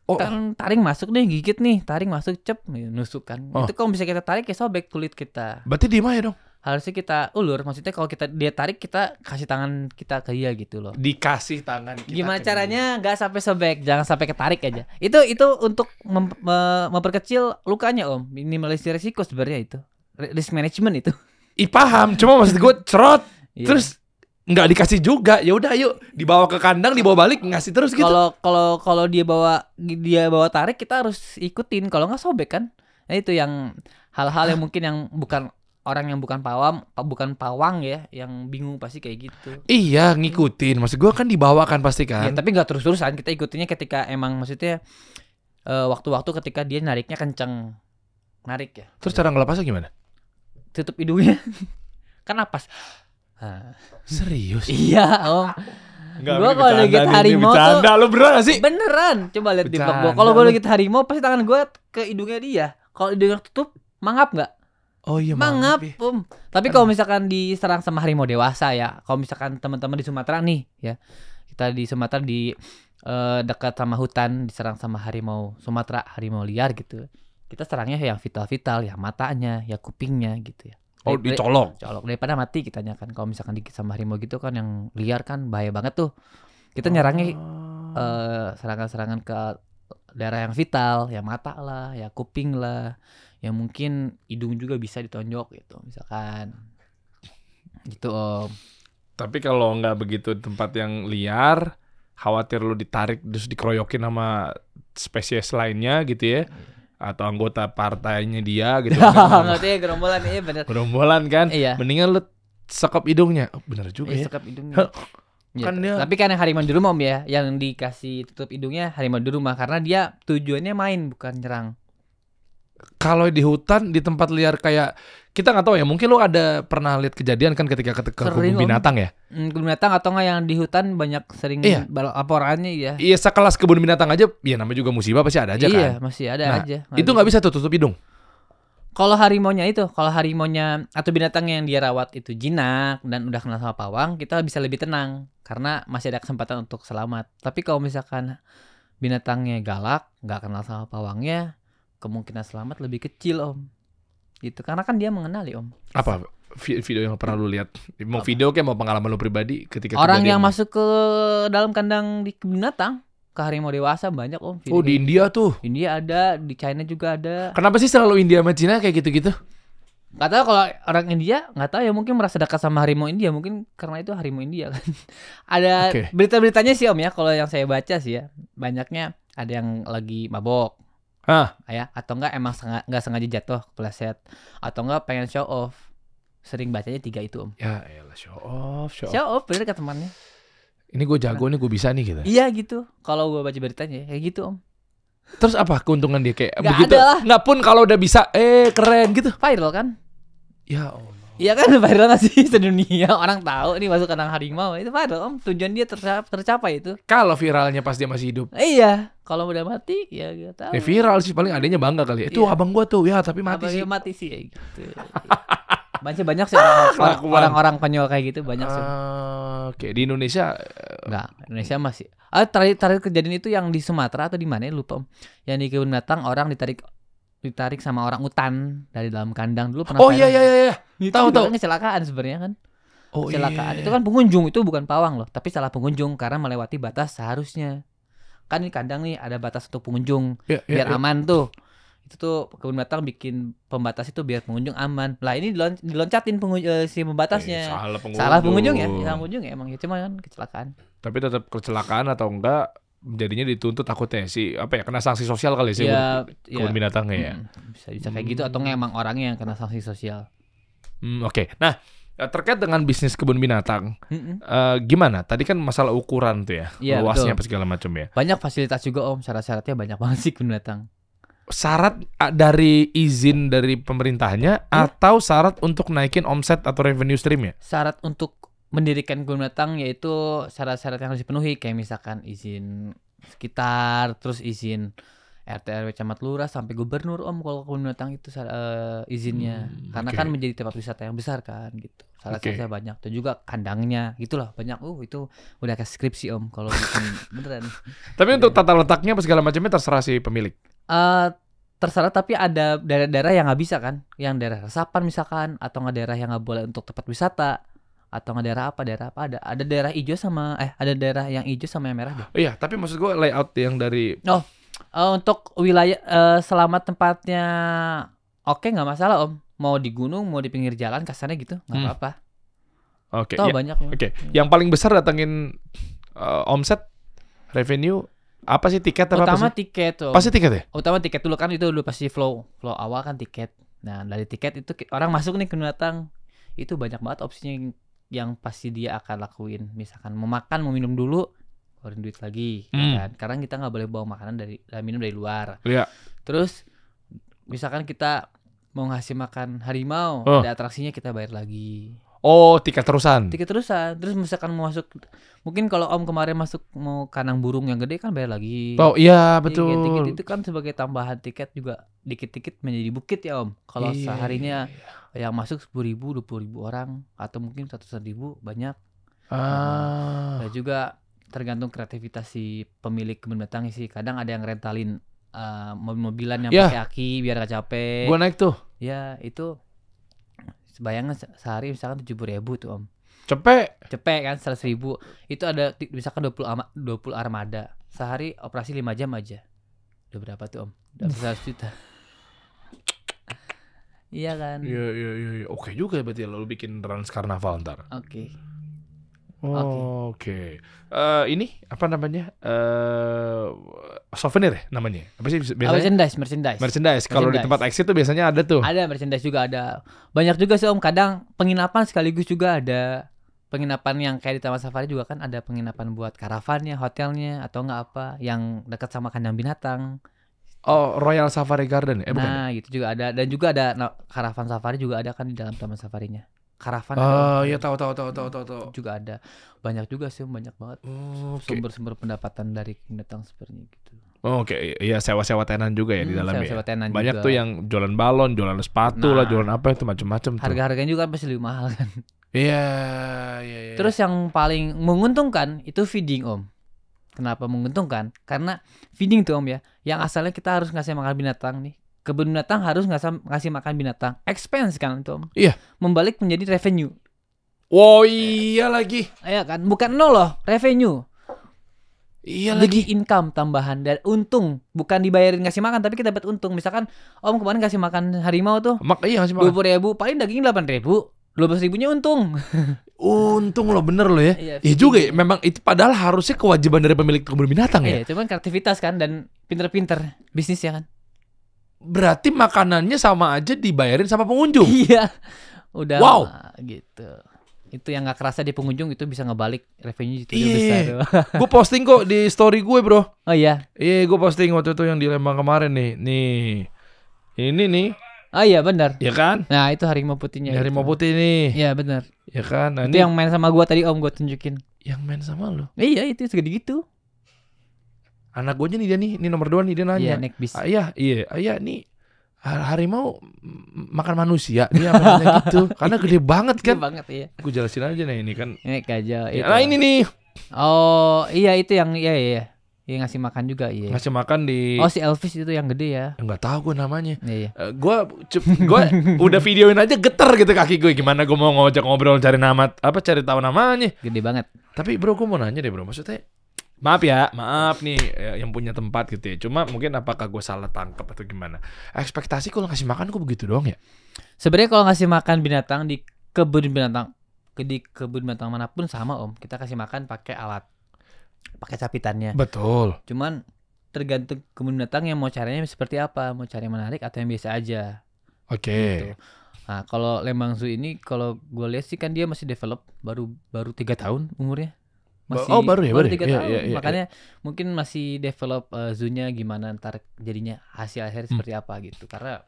Oh. Kan taring masuk nih gigit nih, taring masuk cep nusuk kan. Oh. Itu kalau bisa kita tarik ya sobek kulit kita. Berarti diem aja dong harusnya kita ulur maksudnya kalau kita dia tarik kita kasih tangan kita ke dia gitu loh dikasih tangan kita gimana caranya nggak sampai sobek jangan sampai ketarik aja itu itu untuk mem me memperkecil lukanya om minimalisir risiko sebenarnya itu risk management itu Ih paham cuma maksud gue cerot yeah. terus nggak dikasih juga ya udah yuk dibawa ke kandang dibawa balik ngasih terus gitu kalau kalau kalau dia bawa dia bawa tarik kita harus ikutin kalau nggak sobek kan nah itu yang hal-hal yang mungkin yang bukan orang yang bukan pawang bukan pawang ya yang bingung pasti kayak gitu iya ngikutin maksud gua kan dibawakan iya, kan pasti kan ya, tapi nggak terus terusan kita ikutinnya ketika emang maksudnya waktu eh, waktu-waktu ketika dia nariknya kenceng narik ya terus ya. cara ngelepasnya gimana tutup hidungnya [LAUGHS] kan napas serius iya om Enggak, gue kalau lagi harimau tuh Bercanda, lo beneran gak sih? Beneran, coba lihat di toko gue Kalau gue lagi harimau, pasti tangan gue ke hidungnya dia Kalau hidungnya tutup, mangap gak? Oh iya mangap. mangap um. Tapi kalau misalkan diserang sama harimau dewasa ya, kalau misalkan teman-teman di Sumatera nih ya, kita di Sumatera di uh, dekat sama hutan diserang sama harimau Sumatera, harimau liar gitu. Kita serangnya yang vital-vital, ya matanya, ya kupingnya gitu ya. Oh dicolok. Colok daripada mati kita nyakan. Kalau misalkan dikit sama harimau gitu kan yang liar kan bahaya banget tuh. Kita nyerangnya serangan oh. uh, serangan -serangan ke daerah yang vital, ya mata lah, ya kuping lah ya mungkin hidung juga bisa ditonjok gitu misalkan gitu om tapi kalau nggak begitu tempat yang liar khawatir lu ditarik terus dikeroyokin sama spesies lainnya gitu ya atau anggota partainya dia gitu [LAUGHS] anggotanya gerombolan iya bener gerombolan kan iya. mendingan lu sekap hidungnya oh, bener juga iya, ya sekap hidungnya gitu. kan dia... tapi kan yang harimau di rumah om ya yang dikasih tutup hidungnya harimau di rumah karena dia tujuannya main bukan nyerang kalau di hutan di tempat liar kayak kita nggak tahu ya mungkin lo ada pernah lihat kejadian kan ketika ke kebun binatang ya hmm, kebun binatang atau nggak yang di hutan banyak sering iya. laporannya ya iya sekelas kebun binatang aja ya namanya juga musibah pasti ada aja iya, kan iya masih ada nah, aja gak itu nggak bisa tuh tutup hidung kalau harimonya itu kalau harimonya atau binatang yang dia rawat itu jinak dan udah kenal sama pawang kita bisa lebih tenang karena masih ada kesempatan untuk selamat tapi kalau misalkan binatangnya galak nggak kenal sama pawangnya kemungkinan selamat lebih kecil om gitu karena kan dia mengenali om apa video yang pernah lu lihat mau apa? video kayak mau pengalaman lu pribadi ketika orang yang mau... masuk ke dalam kandang di binatang ke harimau dewasa banyak om video oh di India gitu. tuh India ada di China juga ada kenapa sih selalu India sama China kayak gitu-gitu Gak tau kalau orang India Gak tau ya mungkin merasa dekat sama harimau India mungkin karena itu harimau India kan [LAUGHS] ada okay. berita-beritanya sih om ya kalau yang saya baca sih ya banyaknya ada yang lagi mabok ah. ya atau enggak emang sengaja, enggak sengaja jatuh kepleset atau enggak pengen show off sering bacanya tiga itu om ya lah show off show, off show off. off bener kata temannya ini gue jago nah. nih gue bisa nih gitu iya gitu kalau gue baca beritanya kayak gitu om terus apa keuntungan dia kayak gak begitu ada lah. nggak pun kalau udah bisa eh keren gitu viral kan ya om Iya kan [LAUGHS] viral gak sih sedunia orang tahu ini masuk kandang harimau itu viral om tujuan dia tercapai, tercapai itu. Kalau viralnya pas dia masih hidup. Iya kalau udah mati ya gak tahu. Ya, viral sih paling adanya bangga kali Itu iya. abang gua tuh ya tapi mati abang sih. mati sih ya gitu. Banyak [LAUGHS] banyak sih orang-orang orang, kayak gitu banyak sih. Ah, oke okay. di Indonesia. Uh... Indonesia masih. Ah tarik terakhir kejadian itu yang di Sumatera atau di mana lupa om. Yang di kebun binatang orang ditarik ditarik sama orang utan dari dalam kandang dulu pernah Oh iya iya iya. iya. Tahu tahu. kecelakaan sebenarnya kan. Oh iya, kecelakaan. Iya. Itu iya. kan pengunjung itu bukan pawang loh, tapi salah pengunjung karena melewati batas seharusnya. Kan di kandang nih ada batas untuk pengunjung yeah, biar yeah. aman tuh. Itu tuh kebun binatang bikin pembatas itu biar pengunjung aman. Lah ini dilon diloncatin pengunj uh, si pembatasnya. Eh, salah pengunjung. Salah pengunjung ya, salah pengunjung ya emang ya cuma kan kecelakaan. Tapi tetap kecelakaan atau enggak jadinya dituntut takutnya si apa ya kena sanksi sosial kali sih ya, iya, kebun ya. binatangnya ya. Hmm, hmm, bisa bisa kayak hmm. gitu atau emang orangnya yang kena sanksi sosial. Hmm, oke. Okay. Nah, eh, terkait dengan bisnis kebun binatang, mm -hmm. Uh, gimana? Tadi kan masalah ukuran tuh ya, ya luasnya apa segala macam ya. Banyak fasilitas juga Om, syarat-syaratnya banyak banget sih kebun binatang. Syarat dari izin dari pemerintahnya hmm? atau syarat untuk naikin omset atau revenue stream ya Syarat untuk mendirikan kebun binatang yaitu syarat-syarat yang harus dipenuhi kayak misalkan izin sekitar terus izin RT RW camat lurah sampai gubernur om kalau kebun binatang itu uh, izinnya hmm, karena kan menjadi tempat wisata yang besar kan gitu syarat-syaratnya okay. banyak dan juga kandangnya gitulah banyak uh itu udah ke skripsi om kalau [LAUGHS] beneran tapi untuk tata letaknya apa segala macamnya terserah si pemilik uh, terserah tapi ada daerah-daerah yang nggak bisa kan yang daerah resapan misalkan atau nggak daerah yang nggak boleh untuk tempat wisata atau nggak daerah apa daerah apa ada ada daerah hijau sama eh ada daerah yang hijau sama yang merah deh. Iya, tapi maksud gue layout yang dari Oh. Uh, untuk wilayah uh, eh, selama tempatnya oke okay, nggak masalah Om. Mau di gunung, mau di pinggir jalan kasarnya gitu, nggak hmm. apa-apa. Oke. Okay. ya, banyak. Oke. Okay. Yang paling besar datangin uh, eh, omset revenue apa sih tiket Utama apa sih? tiket om. Pasti tiket ya? Utama tiket dulu kan itu dulu pasti flow. Flow awal kan tiket. Nah, dari tiket itu orang masuk nih ke datang itu banyak banget opsinya yang pasti dia akan lakuin misalkan mau makan mau minum dulu keluarin duit lagi ya hmm. kan karena kita nggak boleh bawa makanan dari eh, minum dari luar yeah. terus misalkan kita mau ngasih makan harimau oh. ada atraksinya kita bayar lagi Oh, tiket terusan. Tiket terusan. Terus misalkan mau masuk mungkin kalau Om kemarin masuk mau kanang burung yang gede kan bayar lagi. Oh, iya, betul. Tiket, tiket itu kan sebagai tambahan tiket juga dikit-dikit menjadi bukit ya, Om. Kalau iya, iya seharinya iya, iya. yang masuk sepuluh ribu, dua puluh ribu orang atau mungkin seratus ribu banyak. Ah. Dan juga tergantung kreativitas si pemilik kebun binatang sih. Kadang ada yang rentalin uh, mobil-mobilan yang yeah. pakai aki biar gak capek. Gua naik tuh. Ya, itu Bayangan sehari misalkan tujuh puluh ribu tuh om. Cepet. Cepet kan seratus ribu. Itu ada misalkan dua puluh dua puluh armada. Sehari operasi lima jam aja. Udah berapa tuh om? Udah [LAUGHS] seratus juta. iya kan? Iya iya iya. Ya. Oke juga ya berarti ya, lo bikin trans Karnaval ntar. Oke. Okay. Oh, Oke. Okay. Okay. Uh, eh, ini apa namanya? Uh, souvenir ya namanya apa sih oh, biasanya merchandise merchandise merchandise kalau di tempat exit tuh biasanya ada tuh ada merchandise juga ada banyak juga sih om kadang penginapan sekaligus juga ada penginapan yang kayak di taman safari juga kan ada penginapan buat karavannya hotelnya atau enggak apa yang dekat sama kandang binatang Oh, Royal Safari Garden ya? Eh, nah, bukan. Ya? gitu juga ada dan juga ada nah, karavan safari juga ada kan di dalam taman safarinya. Karavan. Oh iya tahu tahu tahu tahu tahu tahu. Juga ada. Banyak juga sih banyak banget sumber oh, sumber-sumber pendapatan dari binatang seperti gitu. Oh, Oke, okay. iya sewa-sewa tenan juga ya hmm, di dalam sewa -sewa ya. Banyak juga. tuh yang jualan balon, jualan sepatu nah, lah, jualan apa itu macam-macam. Harga-harganya juga pasti lebih mahal kan. Iya, iya, iya. Terus yang paling menguntungkan itu feeding om. Kenapa menguntungkan? Karena feeding tuh om ya, yang asalnya kita harus ngasih makan binatang nih, Kebun binatang harus ngasih, ngasih makan binatang. Expense kan Tom? Iya. Membalik menjadi revenue. Wow oh, iya lagi. Iya kan, bukan nol loh, revenue. Iya lagi. income tambahan dan untung bukan dibayarin ngasih makan tapi kita dapat untung. Misalkan Om kemarin ngasih makan harimau tuh. Mak iya ngasih makan. Dua ribu paling dagingnya delapan ribu. Dua belas ribunya untung. [LAUGHS] untung loh bener loh ya. Iya, iya juga ya. Memang itu padahal harusnya kewajiban dari pemilik kebun binatang ya. Iya, cuman kreativitas kan dan pinter-pinter bisnis ya kan berarti makanannya sama aja dibayarin sama pengunjung. [LAUGHS] Iya. Udah wow. gitu. Itu yang gak kerasa di pengunjung itu bisa ngebalik revenue itu Iye. besar. [LAUGHS] gue [LAUGHS] posting kok di story gue, Bro. Oh iya. Iya, gue posting waktu itu yang di Lembang kemarin nih. Nih. Ini nih. Oh iya benar. Iya kan? Nah, itu harimau putihnya. Ini harimau putih nih. Iya, benar. Iya kan? Nah, itu ini... yang main sama gua tadi Om gue tunjukin. Yang main sama lo? Iya, itu segede gitu anak gue aja nih dia nih, ini nomor dua nih dia nanya. yeah, Ayah, iya, ayah iya, iya, ah, iya, nih harimau makan manusia dia namanya [LAUGHS] gitu karena gede banget kan gede banget iya gue jelasin aja nih ini kan ini aja ya, nah ini nih oh iya itu yang iya iya Iya ngasih makan juga iya. Ngasih makan di Oh si Elvis itu yang gede ya. Enggak tahu gue namanya. Iya. iya. Uh, gue gue udah videoin aja getar gitu kaki gue gimana gue mau ngajak ngobrol cari nama apa cari tahu namanya. Gede banget. Tapi bro gue mau nanya deh bro maksudnya Maaf ya, maaf nih eh, yang punya tempat gitu ya. Cuma mungkin apakah gue salah tangkap atau gimana? Ekspektasi kalau ngasih makan gue begitu doang ya. Sebenarnya kalau ngasih makan binatang di kebun binatang di kebun binatang manapun sama om. Kita kasih makan pakai alat, pakai capitannya. Betul. Cuman tergantung kebun binatang yang mau caranya seperti apa, mau cari yang menarik atau yang biasa aja. Oke. Okay. Gitu. Nah kalau Lembang Zoo ini kalau gue lihat sih kan dia masih develop baru baru tiga tahun umurnya. Masih, oh baru ya baru ya? tiga ya, tahun ya, ya, makanya ya. mungkin masih develop uh, gimana ntar jadinya hasil akhir hmm. seperti apa gitu karena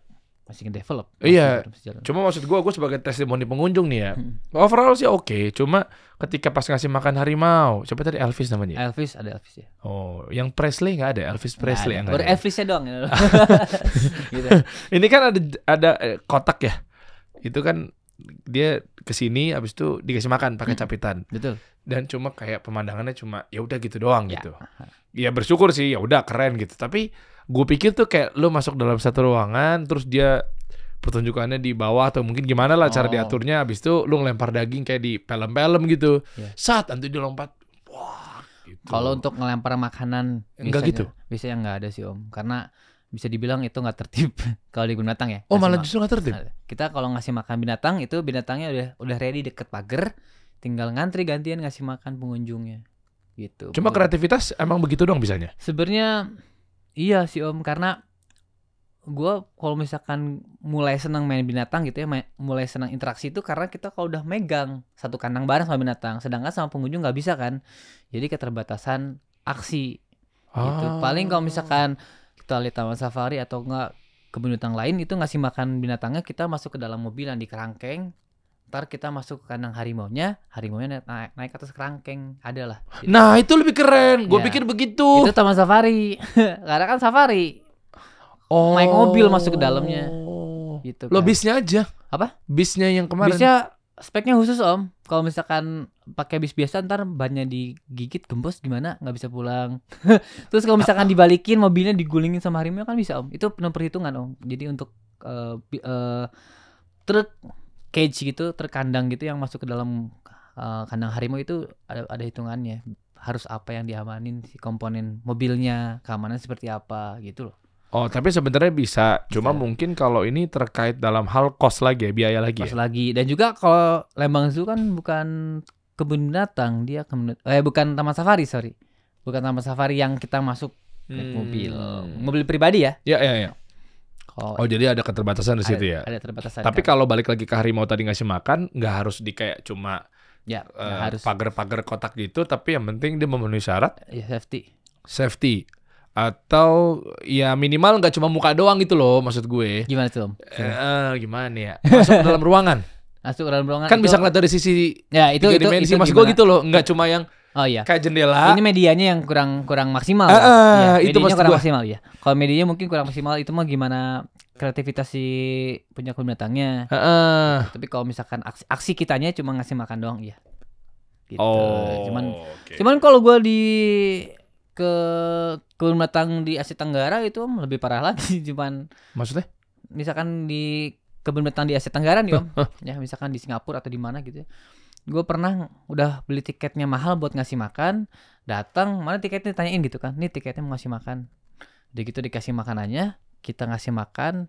masih develop. develop iya. Cuma maksud gue, gue sebagai testimoni pengunjung nih ya. Hmm. Overall sih oke. Okay, cuma ketika pas ngasih makan harimau, siapa tadi Elvis namanya? Elvis ada Elvis ya. Oh, yang Presley nggak ada? Elvis Presley nggak ada. Baru Elvisnya doang. Ya. [LAUGHS] gitu. Ini kan ada ada eh, kotak ya. Itu kan dia ke sini habis itu dikasih makan pakai hmm. capitan. Betul. Dan cuma kayak pemandangannya cuma ya udah gitu doang ya. gitu. Ya bersyukur sih ya udah keren gitu. Tapi gue pikir tuh kayak lu masuk dalam satu ruangan terus dia pertunjukannya di bawah atau mungkin gimana lah oh. cara diaturnya habis itu lu ngelempar daging kayak di pelem-pelem gitu. Ya. Saat nanti dia lompat. Wah, gitu. Kalau untuk ngelempar makanan enggak gitu. Bisa yang enggak ada sih Om. Karena bisa dibilang itu nggak tertib [LAUGHS] kalau di binatang ya. Oh malah justru nggak tertib. Kita kalau ngasih makan binatang itu binatangnya udah udah ready deket pagar, tinggal ngantri gantian ngasih makan pengunjungnya. Gitu. Cuma kreativitas emang begitu dong bisanya. Sebenarnya iya sih om karena gue kalau misalkan mulai senang main binatang gitu ya mulai senang interaksi itu karena kita kalau udah megang satu kandang bareng sama binatang sedangkan sama pengunjung nggak bisa kan jadi keterbatasan aksi ah. gitu paling kalau misalkan kita lihat taman safari atau enggak kebun binatang lain itu ngasih makan binatangnya kita masuk ke dalam mobil yang di kerangkeng ntar kita masuk ke kandang harimau nya harimau naik, naik, naik atas kerangkeng ada lah gitu. nah itu lebih keren gue ya. pikir begitu itu taman safari [LAUGHS] karena kan safari oh. naik mobil masuk ke dalamnya oh. gitu kan. lo bisnya aja apa bisnya yang kemarin bisnya speknya khusus om kalau misalkan pakai bis biasa ntar bannya digigit gembos gimana nggak bisa pulang [LAUGHS] terus kalau misalkan dibalikin mobilnya digulingin sama harimau kan bisa om itu penuh perhitungan om jadi untuk uh, uh, truk cage gitu terkandang gitu yang masuk ke dalam uh, kandang harimau itu ada ada hitungannya harus apa yang diamanin si komponen mobilnya keamanan seperti apa gitu loh Oh, tapi sebenarnya bisa. Cuma ya. mungkin kalau ini terkait dalam hal kos lagi ya, biaya lagi. Kos ya? lagi. Dan juga kalau Lembang Zoo kan bukan kebun binatang, dia kebun eh bukan taman safari, sorry. Bukan taman safari yang kita masuk hmm. naik mobil. Mobil pribadi ya? Iya, iya, iya. Oh, oh, jadi ada keterbatasan di situ ya. Ada keterbatasan. Tapi ya. kalau balik lagi ke harimau tadi ngasih makan, nggak harus di kayak cuma ya, uh, harus pagar-pagar kotak gitu, tapi yang penting dia memenuhi syarat. Ya, safety. Safety atau ya minimal nggak cuma muka doang gitu loh maksud gue gimana tuh eh, uh, gimana ya masuk ke dalam ruangan [LAUGHS] masuk ke dalam ruangan kan itu... bisa ngeliat dari sisi ya itu itu, dimensi. itu maksud gue gitu loh nggak cuma yang Oh iya. Kayak jendela. Ini medianya yang kurang kurang maksimal. Uh, uh, ya, eh, iya, itu maksud kurang gua. maksimal ya. Kalau medianya mungkin kurang maksimal itu mah gimana kreativitas si punya kulit datangnya. Uh, uh. Tapi kalau misalkan aksi, aksi kitanya cuma ngasih makan doang, ya Gitu. Oh, cuman okay. cuman kalau gue di ke kebun binatang di Asia Tenggara itu om lebih parah lagi [LAUGHS] cuman maksudnya misalkan di kebun binatang di Asia Tenggara nih om [LAUGHS] ya misalkan di Singapura atau di mana gitu ya gue pernah udah beli tiketnya mahal buat ngasih makan datang mana tiketnya tanyain gitu kan nih tiketnya mau ngasih makan jadi gitu dikasih makanannya kita ngasih makan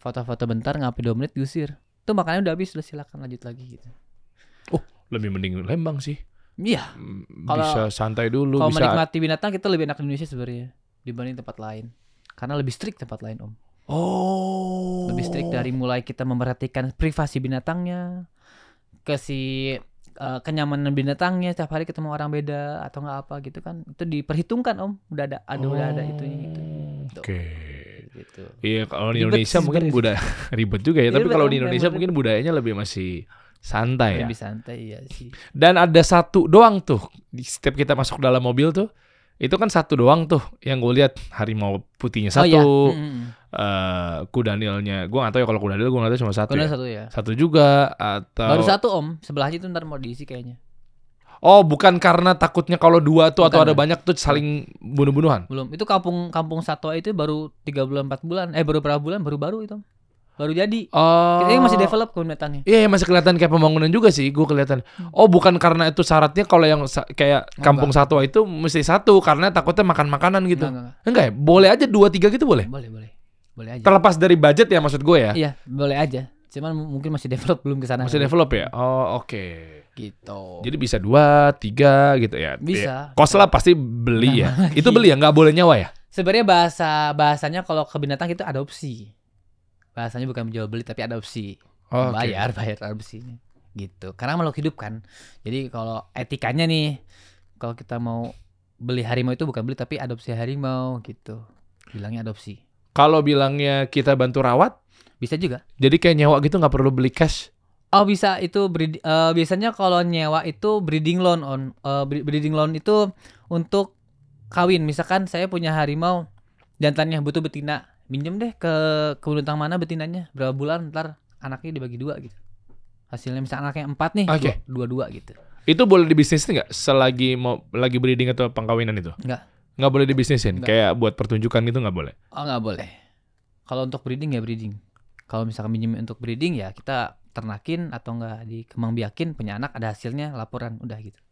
foto-foto bentar ngapain dua menit diusir tuh makannya udah habis udah silakan lanjut lagi gitu oh lebih mending Lembang sih Iya. Kalau bisa santai dulu. Kalau bisa... menikmati binatang kita lebih enak di Indonesia sebenarnya dibanding tempat lain, karena lebih strict tempat lain om. Oh. Lebih strict dari mulai kita memperhatikan privasi binatangnya, ke si uh, kenyamanan binatangnya setiap hari ketemu orang beda atau nggak apa gitu kan itu diperhitungkan om udah ada ada oh. udah ada oh, itunya gitu. Oke. Okay. Gitu. Iya kalau di Indonesia ribet, mungkin budaya [LAUGHS] ribet juga ya, iya, tapi kalau di Indonesia mungkin budayanya lebih masih santai lebih ya? santai ya sih dan ada satu doang tuh di setiap kita masuk dalam mobil tuh itu kan satu doang tuh yang gue lihat harimau putihnya satu, oh, iya. hmm uh, eh, kuda nilnya gue gak tau ya kalau kuda nil gue gak tahu cuma satu. Kuda ya. satu ya. Satu juga atau baru satu om sebelah itu ntar mau diisi kayaknya. Oh bukan karena takutnya kalau dua tuh bukan atau ada banyak tuh saling bunuh-bunuhan. Belum itu kampung kampung satu itu baru tiga bulan empat bulan eh baru berapa bulan baru baru itu baru jadi. Kan oh. Kita masih develop kelihatannya. Iya, yeah, masih kelihatan kayak pembangunan juga sih, gue kelihatan. Oh, bukan karena itu syaratnya kalau yang sa kayak enggak. kampung satwa itu mesti satu karena takutnya makan makanan gitu. Enggak, enggak. enggak ya? Boleh aja dua tiga gitu boleh. Boleh, boleh. Boleh aja. Terlepas dari budget ya maksud gue ya. Iya, boleh aja. Cuman mungkin masih develop belum ke sana. Masih develop ya? Oh, oke. Okay. Gitu. Jadi bisa dua, tiga gitu ya. Bisa. Ya, kos lah pasti beli nah, ya. Lagi. Itu beli ya, nggak boleh nyawa ya? Sebenarnya bahasa bahasanya kalau ke binatang itu adopsi bahasanya bukan jual beli tapi adopsi oh, bayar okay. [LAUGHS] bayar adopsi gitu karena makhluk hidup kan jadi kalau etikanya nih kalau kita mau beli harimau itu bukan beli tapi adopsi harimau gitu bilangnya adopsi kalau bilangnya kita bantu rawat bisa juga jadi kayak nyewa gitu nggak perlu beli cash Oh bisa itu breed, uh, biasanya kalau nyewa itu breeding loan on uh, breeding loan itu untuk kawin misalkan saya punya harimau jantannya butuh betina minjem deh ke kebun mana betinanya berapa bulan ntar anaknya dibagi dua gitu hasilnya misalnya anaknya empat nih okay. dua, dua gitu itu boleh di dibisnisin nggak selagi mau lagi breeding atau pengkawinan itu nggak nggak boleh di bisnisin kayak buat pertunjukan gitu nggak boleh oh nggak boleh kalau untuk breeding ya breeding kalau misalkan minjem untuk breeding ya kita ternakin atau enggak dikembangbiakin punya anak ada hasilnya laporan udah gitu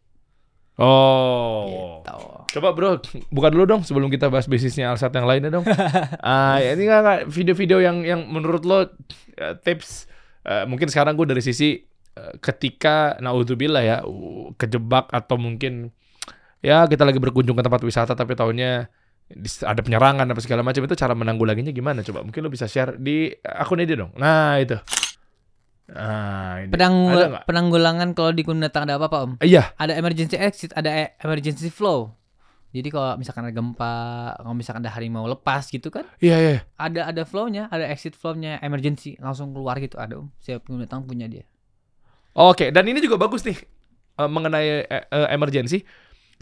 Oh. Gitu. Coba bro, buka dulu dong sebelum kita bahas bisnisnya Alsat yang lainnya dong. Ah, uh, ini nggak video-video yang yang menurut lo uh, tips uh, mungkin sekarang gue dari sisi uh, ketika naudzubillah ya uh, kejebak atau mungkin ya kita lagi berkunjung ke tempat wisata tapi tahunnya ada penyerangan apa segala macam itu cara menanggulanginya gimana coba mungkin lo bisa share di akun ini dong. Nah, itu. Ah, ini. Penang ada penanggulangan kalau di datang ada apa Pak Om? Iya. Ada emergency exit, ada e emergency flow. Jadi kalau misalkan ada gempa, kalau misalkan ada harimau lepas gitu kan? Iya iya. iya. Ada ada flownya, ada exit flownya, emergency langsung keluar gitu ada Om. Siap datang punya dia. Oke, dan ini juga bagus nih eh, mengenai eh, eh, emergency.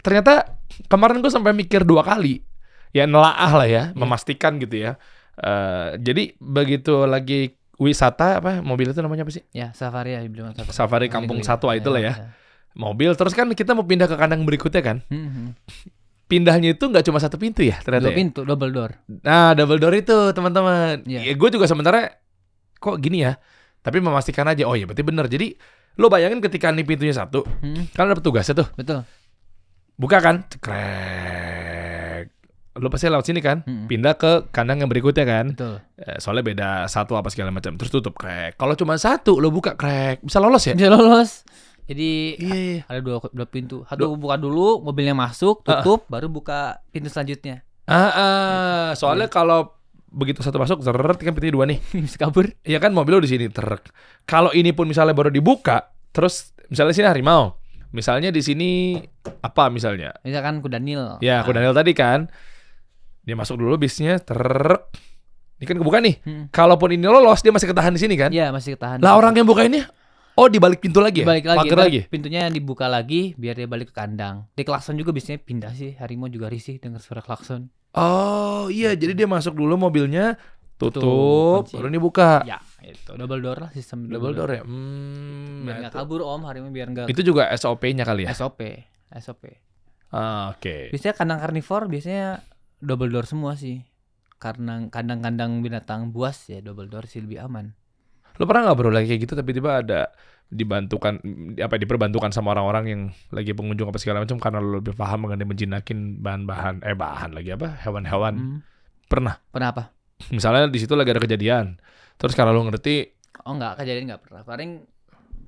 Ternyata kemarin gue sampai mikir dua kali, ya nelaah lah ya, iya. memastikan gitu ya. Uh, jadi begitu lagi wisata apa mobil itu namanya apa sih? Ya safari ya bilang safari. Safari kampung satwa itu lah ya. ya. ya. Mobil terus kan kita mau pindah ke kandang berikutnya kan. Hmm, hmm. Pindahnya itu nggak cuma satu pintu ya ternyata. Dua ya? pintu, double door. Nah double door itu teman-teman. Ya. ya gue juga sementara kok gini ya. Tapi memastikan aja. Oh ya berarti bener. Jadi lo bayangin ketika nih pintunya satu, hmm. kan ada petugasnya tuh. Betul. Buka kan, keren lo pasti lewat sini kan, hmm. pindah ke kandang yang berikutnya kan. Betul. Eh, soalnya beda satu apa segala macam, terus tutup crack. Kalau cuma satu lo buka crack, bisa lolos ya? Bisa lolos. Jadi yeah. Iya, iya. ada dua dua pintu. Satu buka dulu, mobilnya masuk, ah, ah. tutup, uh. baru buka pintu selanjutnya. Ah, uh, soalnya yeah. kalau begitu satu masuk, terus kan pintu dua nih. [LAUGHS] bisa kabur. Iya kan mobil lo di sini terk. Kalau ini pun misalnya baru dibuka, terus misalnya sini harimau. Misalnya di sini apa misalnya? Misalkan kudanil. Ya, kudanil nah. tadi kan dia masuk dulu bisnya, ter ini kan kebuka nih. Hmm. Kalaupun ini lolos, dia masih ketahan di sini kan? Iya, masih ketahan. Lah orang yang buka ini Oh di balik pintu lagi ya? Balik lagi, Pager lagi. Pintunya dibuka lagi biar dia balik ke kandang. Di klakson juga biasanya pindah sih. Harimau juga risih dengar suara klakson. Oh iya, jadi dia masuk dulu mobilnya, tutup, tutup baru ini buka. Ya, itu double door lah sistem double, double door. door ya. Hmm, biar nggak kabur om harimau biar nggak. Itu juga SOP-nya kali ya? SOP, SOP. Ah, Oke. Okay. Biasanya kandang karnivor biasanya double door semua sih karena kandang-kandang binatang buas ya double door sih lebih aman lo pernah nggak bro lagi kayak gitu tapi tiba ada dibantukan apa diperbantukan sama orang-orang yang lagi pengunjung apa segala macam karena lo lebih paham mengenai menjinakin bahan-bahan eh bahan lagi apa hewan-hewan hmm. pernah pernah apa misalnya di situ lagi ada kejadian terus kalau lo ngerti oh nggak kejadian nggak pernah paling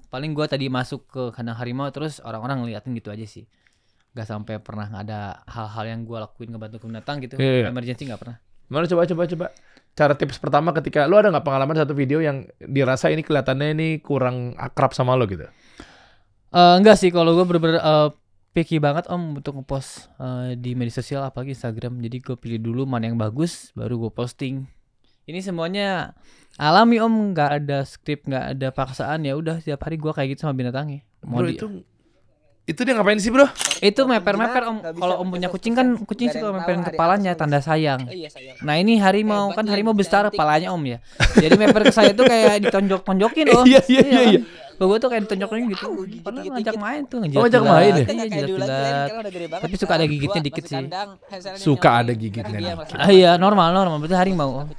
paling gue tadi masuk ke kandang harimau terus orang-orang ngeliatin gitu aja sih nggak sampai pernah ada hal-hal yang gue lakuin ngebantu binatang gitu yeah, yeah. emergency nggak pernah mana coba coba coba cara tips pertama ketika lo ada nggak pengalaman satu video yang dirasa ini kelihatannya ini kurang akrab sama lo gitu uh, eh, enggak sih kalau gue bener-bener uh, picky banget om untuk ngepost uh, di media sosial apalagi Instagram jadi gue pilih dulu mana yang bagus baru gue posting ini semuanya alami om nggak ada skrip nggak ada paksaan ya udah setiap hari gue kayak gitu sama binatangnya mau Bro, itu itu dia ngapain sih, Bro? Itu meper-meper Om. Kalau Om punya kucing kan kucing suka meperin kepalanya tanda oh, iya, sayang. Nah, ini harimau kan harimau besar kepalanya Om ya. Jadi meper ke saya tuh kayak ditonjok-tonjokin loh. Iya, iya, iya. iya. Kan? iya. Gue tuh kayak ditonjokin gitu. Pernah ngajak main tuh ngajak. ngajak main ya. Tapi suka ada gigitnya dikit sih. Suka ada gigitnya. Iya, ah, iya, normal, normal. Berarti harimau.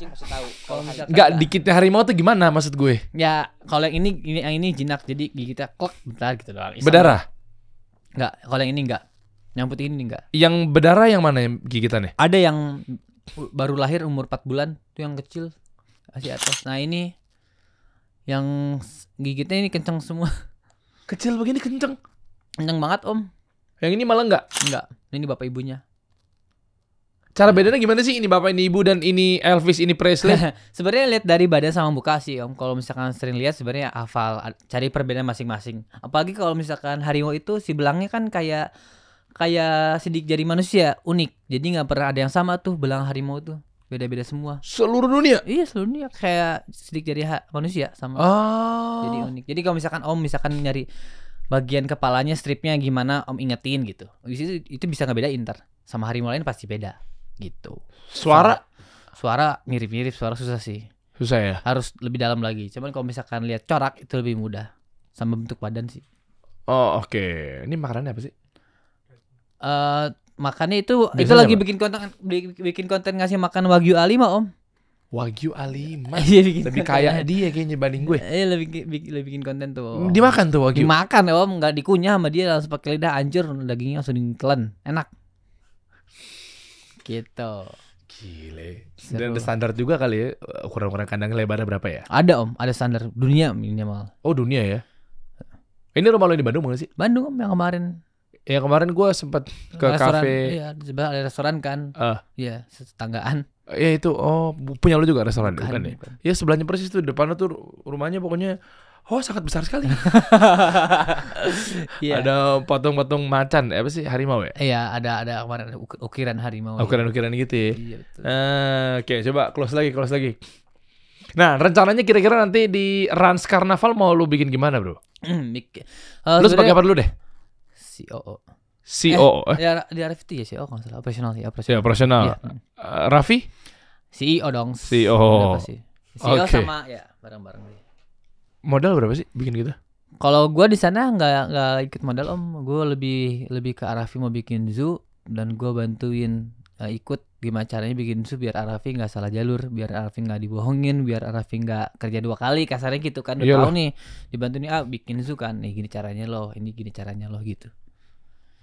Enggak dikitnya harimau tuh gimana maksud gue? Ya, kalau yang ini ini yang ini jinak jadi gigitnya klek bentar gitu doang. Berdarah. Enggak, kalau yang ini enggak. Yang putih ini enggak. Yang berdarah yang mana yang gigitannya? Ada yang baru lahir umur 4 bulan, itu yang kecil. Masih atas. Nah, ini yang gigitnya ini kenceng semua. Kecil begini kenceng. Kenceng banget, Om. Yang ini malah enggak? Enggak. Ini bapak ibunya. Cara bedanya gimana sih ini bapak ini ibu dan ini Elvis ini Presley? [LAUGHS] sebenarnya lihat dari badan sama muka sih om. Kalau misalkan sering lihat sebenarnya hafal cari perbedaan masing-masing. Apalagi kalau misalkan harimau itu si belangnya kan kayak kayak sidik jari manusia unik. Jadi nggak pernah ada yang sama tuh belang harimau tuh beda-beda semua. Seluruh dunia? Iya seluruh dunia kayak sidik jari manusia sama. Oh. Jadi unik. Jadi kalau misalkan om misalkan nyari bagian kepalanya stripnya gimana om ingetin gitu. Itu itu bisa beda inter sama harimau lain pasti beda gitu suara suara mirip-mirip suara susah sih susah ya harus lebih dalam lagi cuman kalau misalkan lihat corak itu lebih mudah sama bentuk badan sih oh oke okay. ini makanannya apa sih uh, makannya itu Biasanya itu lagi apa? bikin konten bikin konten ngasih makan wagyu A5 om Wagyu A5 [LAUGHS] iya, Lebih kaya dia kayaknya banding gue Iya lebih, lebih, lebih bikin konten tuh om. Dimakan tuh Wagyu Dimakan om Nggak dikunyah sama dia Langsung pakai lidah anjir Dagingnya langsung dikelan Enak Gitu. Gile. Seru. Dan ada standar juga kali ya ukuran-ukuran kandang lebarnya berapa ya? Ada om, ada standar dunia minimal. Oh dunia ya? Ini rumah lo di Bandung mana sih? Bandung om yang kemarin. Yang kemarin gue sempat ke restoran, kafe. Iya, ada restoran kan? Uh. Iya, tetanggaan. Ya itu, oh punya lo juga restoran kan kan ya? Iya sebelahnya persis tuh, depannya tuh rumahnya pokoknya Oh sangat besar sekali. [LAUGHS] yeah. Ada potong-potong macan, eh, apa sih harimau ya? Iya ada ada kemarin ukiran harimau. Ukiran-ukiran gitu ya. Yeah, iya, eh, Uh, Oke okay, coba close lagi close lagi. Nah rencananya kira-kira nanti di Rans Karnaval mau lu bikin gimana bro? Mm, uh, lu sebagai apa dulu deh? COO. COO. Eh, eh. Di RFT ya COO kalau salah. Operasional sih. Operasional. Ya, operasional. Ya. Uh, Raffi? CEO dong. CEO. CEO okay. sama ya bareng-bareng modal berapa sih bikin gitu? Kalau gue di sana nggak nggak ikut modal om, gue lebih lebih ke Arafi mau bikin zoo dan gue bantuin uh, ikut gimana caranya bikin zoo biar Arafi nggak salah jalur, biar Arafi nggak dibohongin, biar Arafi nggak kerja dua kali kasarnya gitu kan, udah iya tahu nih dibantu nih ah bikin zoo kan, nih gini caranya loh, ini gini caranya loh gitu.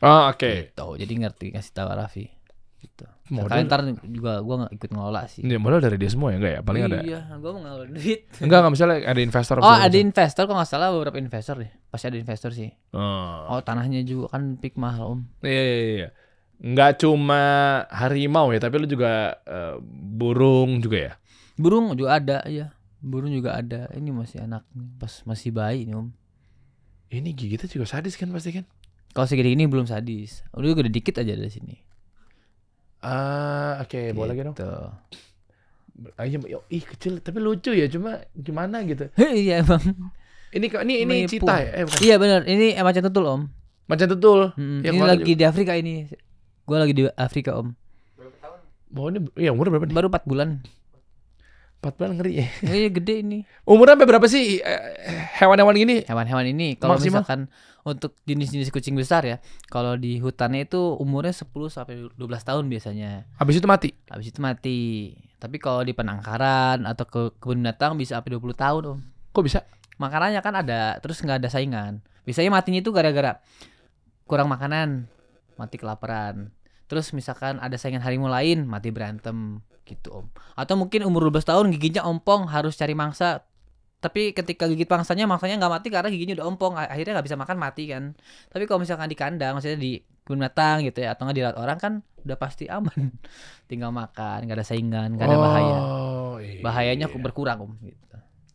Ah oke. Okay. Gitu, jadi ngerti kasih tahu Arafi gitu. Modal ntar juga gue nggak ikut ngelola sih. Ya, modal dari dia semua ya enggak ya? Paling iya, ada. Iya, gue mau ngelola duit. Enggak, enggak misalnya ada investor. Oh, ada investor kok nggak salah beberapa investor deh. Pasti ada investor sih. Oh, oh tanahnya juga kan pik mahal om. Iya iya iya. Enggak cuma harimau ya, tapi lu juga uh, burung juga ya? Burung juga ada ya. Burung juga ada. Ini masih anak pas masih bayi nih om. Ini gigitnya juga sadis kan pasti kan? Kalau segini ini belum sadis. Udah gede dikit aja dari sini. Ah, oke, okay. boleh gitu. dong. Ah, Aja, iya, ih kecil, tapi lucu ya, cuma gimana gitu. [LAUGHS] iya emang. Ini ini ini Menipu. cita ya? Eh, Iya benar, ini eh, macan tutul om. Macan tutul. Hmm, ya, ini lagi juga. di Afrika ini. Gua lagi di Afrika om. Berapa tahun? Bahwa ini ya umur berapa? Nih? Baru 4 bulan. 4 bulan ngeri ya. Iya gede ini. Umurnya berapa sih eh, hewan-hewan ini? Hewan-hewan ini kalau misalkan untuk jenis-jenis kucing besar ya. Kalau di hutannya itu umurnya 10 sampai 12 tahun biasanya. Habis itu mati. Habis itu mati. Tapi kalau di penangkaran atau ke kebun binatang bisa sampai 20 tahun, Om. Kok bisa? Makanannya kan ada, terus nggak ada saingan. Biasanya matinya itu gara-gara kurang makanan, mati kelaparan. Terus misalkan ada saingan harimau lain, mati berantem gitu om. Atau mungkin umur 12 tahun giginya ompong harus cari mangsa tapi ketika gigit pangsanya mangsanya nggak mati karena giginya udah ompong akhirnya nggak bisa makan mati kan tapi kalau misalkan di kandang maksudnya di kebun matang gitu ya atau nggak dilihat orang kan udah pasti aman [LAUGHS] tinggal makan nggak ada saingan nggak ada oh, bahaya iya. bahayanya berkurang om gitu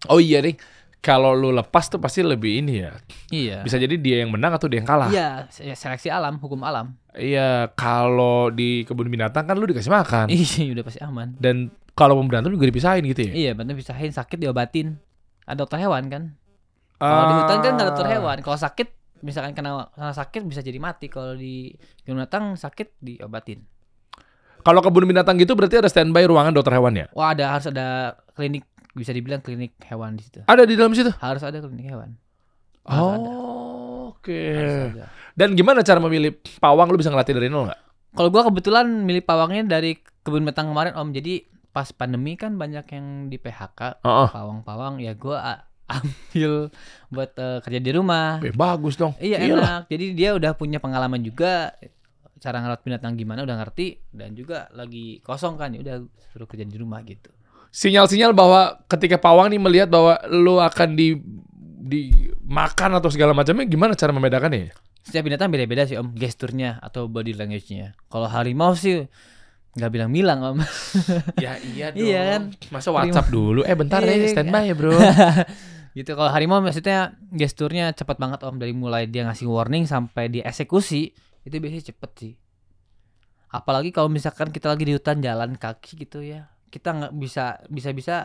oh iya nih. kalau lu lepas tuh pasti lebih ini ya. Iya. Bisa jadi dia yang menang atau dia yang kalah. Iya, seleksi alam, hukum alam. Iya, kalau di kebun binatang kan lu dikasih makan. [LAUGHS] Iya, udah pasti aman. Dan kalau berantem juga dipisahin gitu ya. Iya, benar pisahin sakit diobatin. Ada dokter hewan kan? Kalau di hutan kan ada dokter ah. hewan. Kalau sakit misalkan kena sakit bisa jadi mati. Kalau di kebun binatang sakit diobatin. Kalau kebun binatang gitu berarti ada standby ruangan dokter hewan ya? Wah ada harus ada klinik bisa dibilang klinik hewan di situ. Ada di dalam situ? Harus ada klinik hewan. Harus oh. Oke. Okay. Dan gimana cara memilih pawang? Lu bisa ngelatih dari nol nggak? Kalau gua kebetulan milih pawangnya dari kebun binatang kemarin Om. Jadi pas pandemi kan banyak yang di PHK, uh-uh. pawang-pawang ya gue ambil buat uh, kerja di rumah. Eh, bagus dong. Iya Iyalah. enak. Jadi dia udah punya pengalaman juga cara ngerawat binatang gimana udah ngerti dan juga lagi kosong kan ya udah suruh kerja di rumah gitu. Sinyal-sinyal bahwa ketika pawang nih melihat bahwa lu akan di dimakan atau segala macamnya gimana cara membedakan membedakannya? Setiap binatang beda-beda sih om gesturnya atau body language-nya. Kalau harimau sih nggak bilang-bilang om [LAUGHS] ya iya dong [LAUGHS] iya kan masa WhatsApp harimau. dulu eh bentar deh iya, iya, iya. standby ya bro [LAUGHS] gitu kalau harimau maksudnya gesturnya cepat banget om dari mulai dia ngasih warning sampai dia eksekusi itu biasanya cepet sih apalagi kalau misalkan kita lagi di hutan jalan kaki gitu ya kita nggak bisa bisa bisa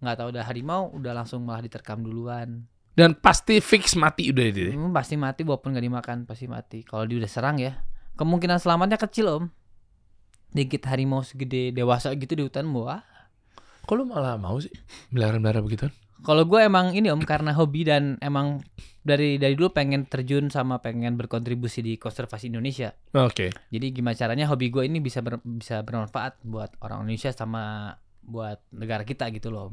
nggak tahu udah harimau udah langsung malah diterkam duluan dan pasti fix mati udah itu ya? hmm, pasti mati walaupun nggak dimakan pasti mati kalau dia udah serang ya kemungkinan selamatnya kecil om dikit harimau segede dewasa gitu di hutan buah. Kok lu malah mau sih melihara-melihara begitu? Kalau gue emang ini om karena hobi dan emang dari dari dulu pengen terjun sama pengen berkontribusi di konservasi Indonesia. Oke. Okay. Jadi gimana caranya hobi gue ini bisa ber, bisa bermanfaat buat orang Indonesia sama buat negara kita gitu loh.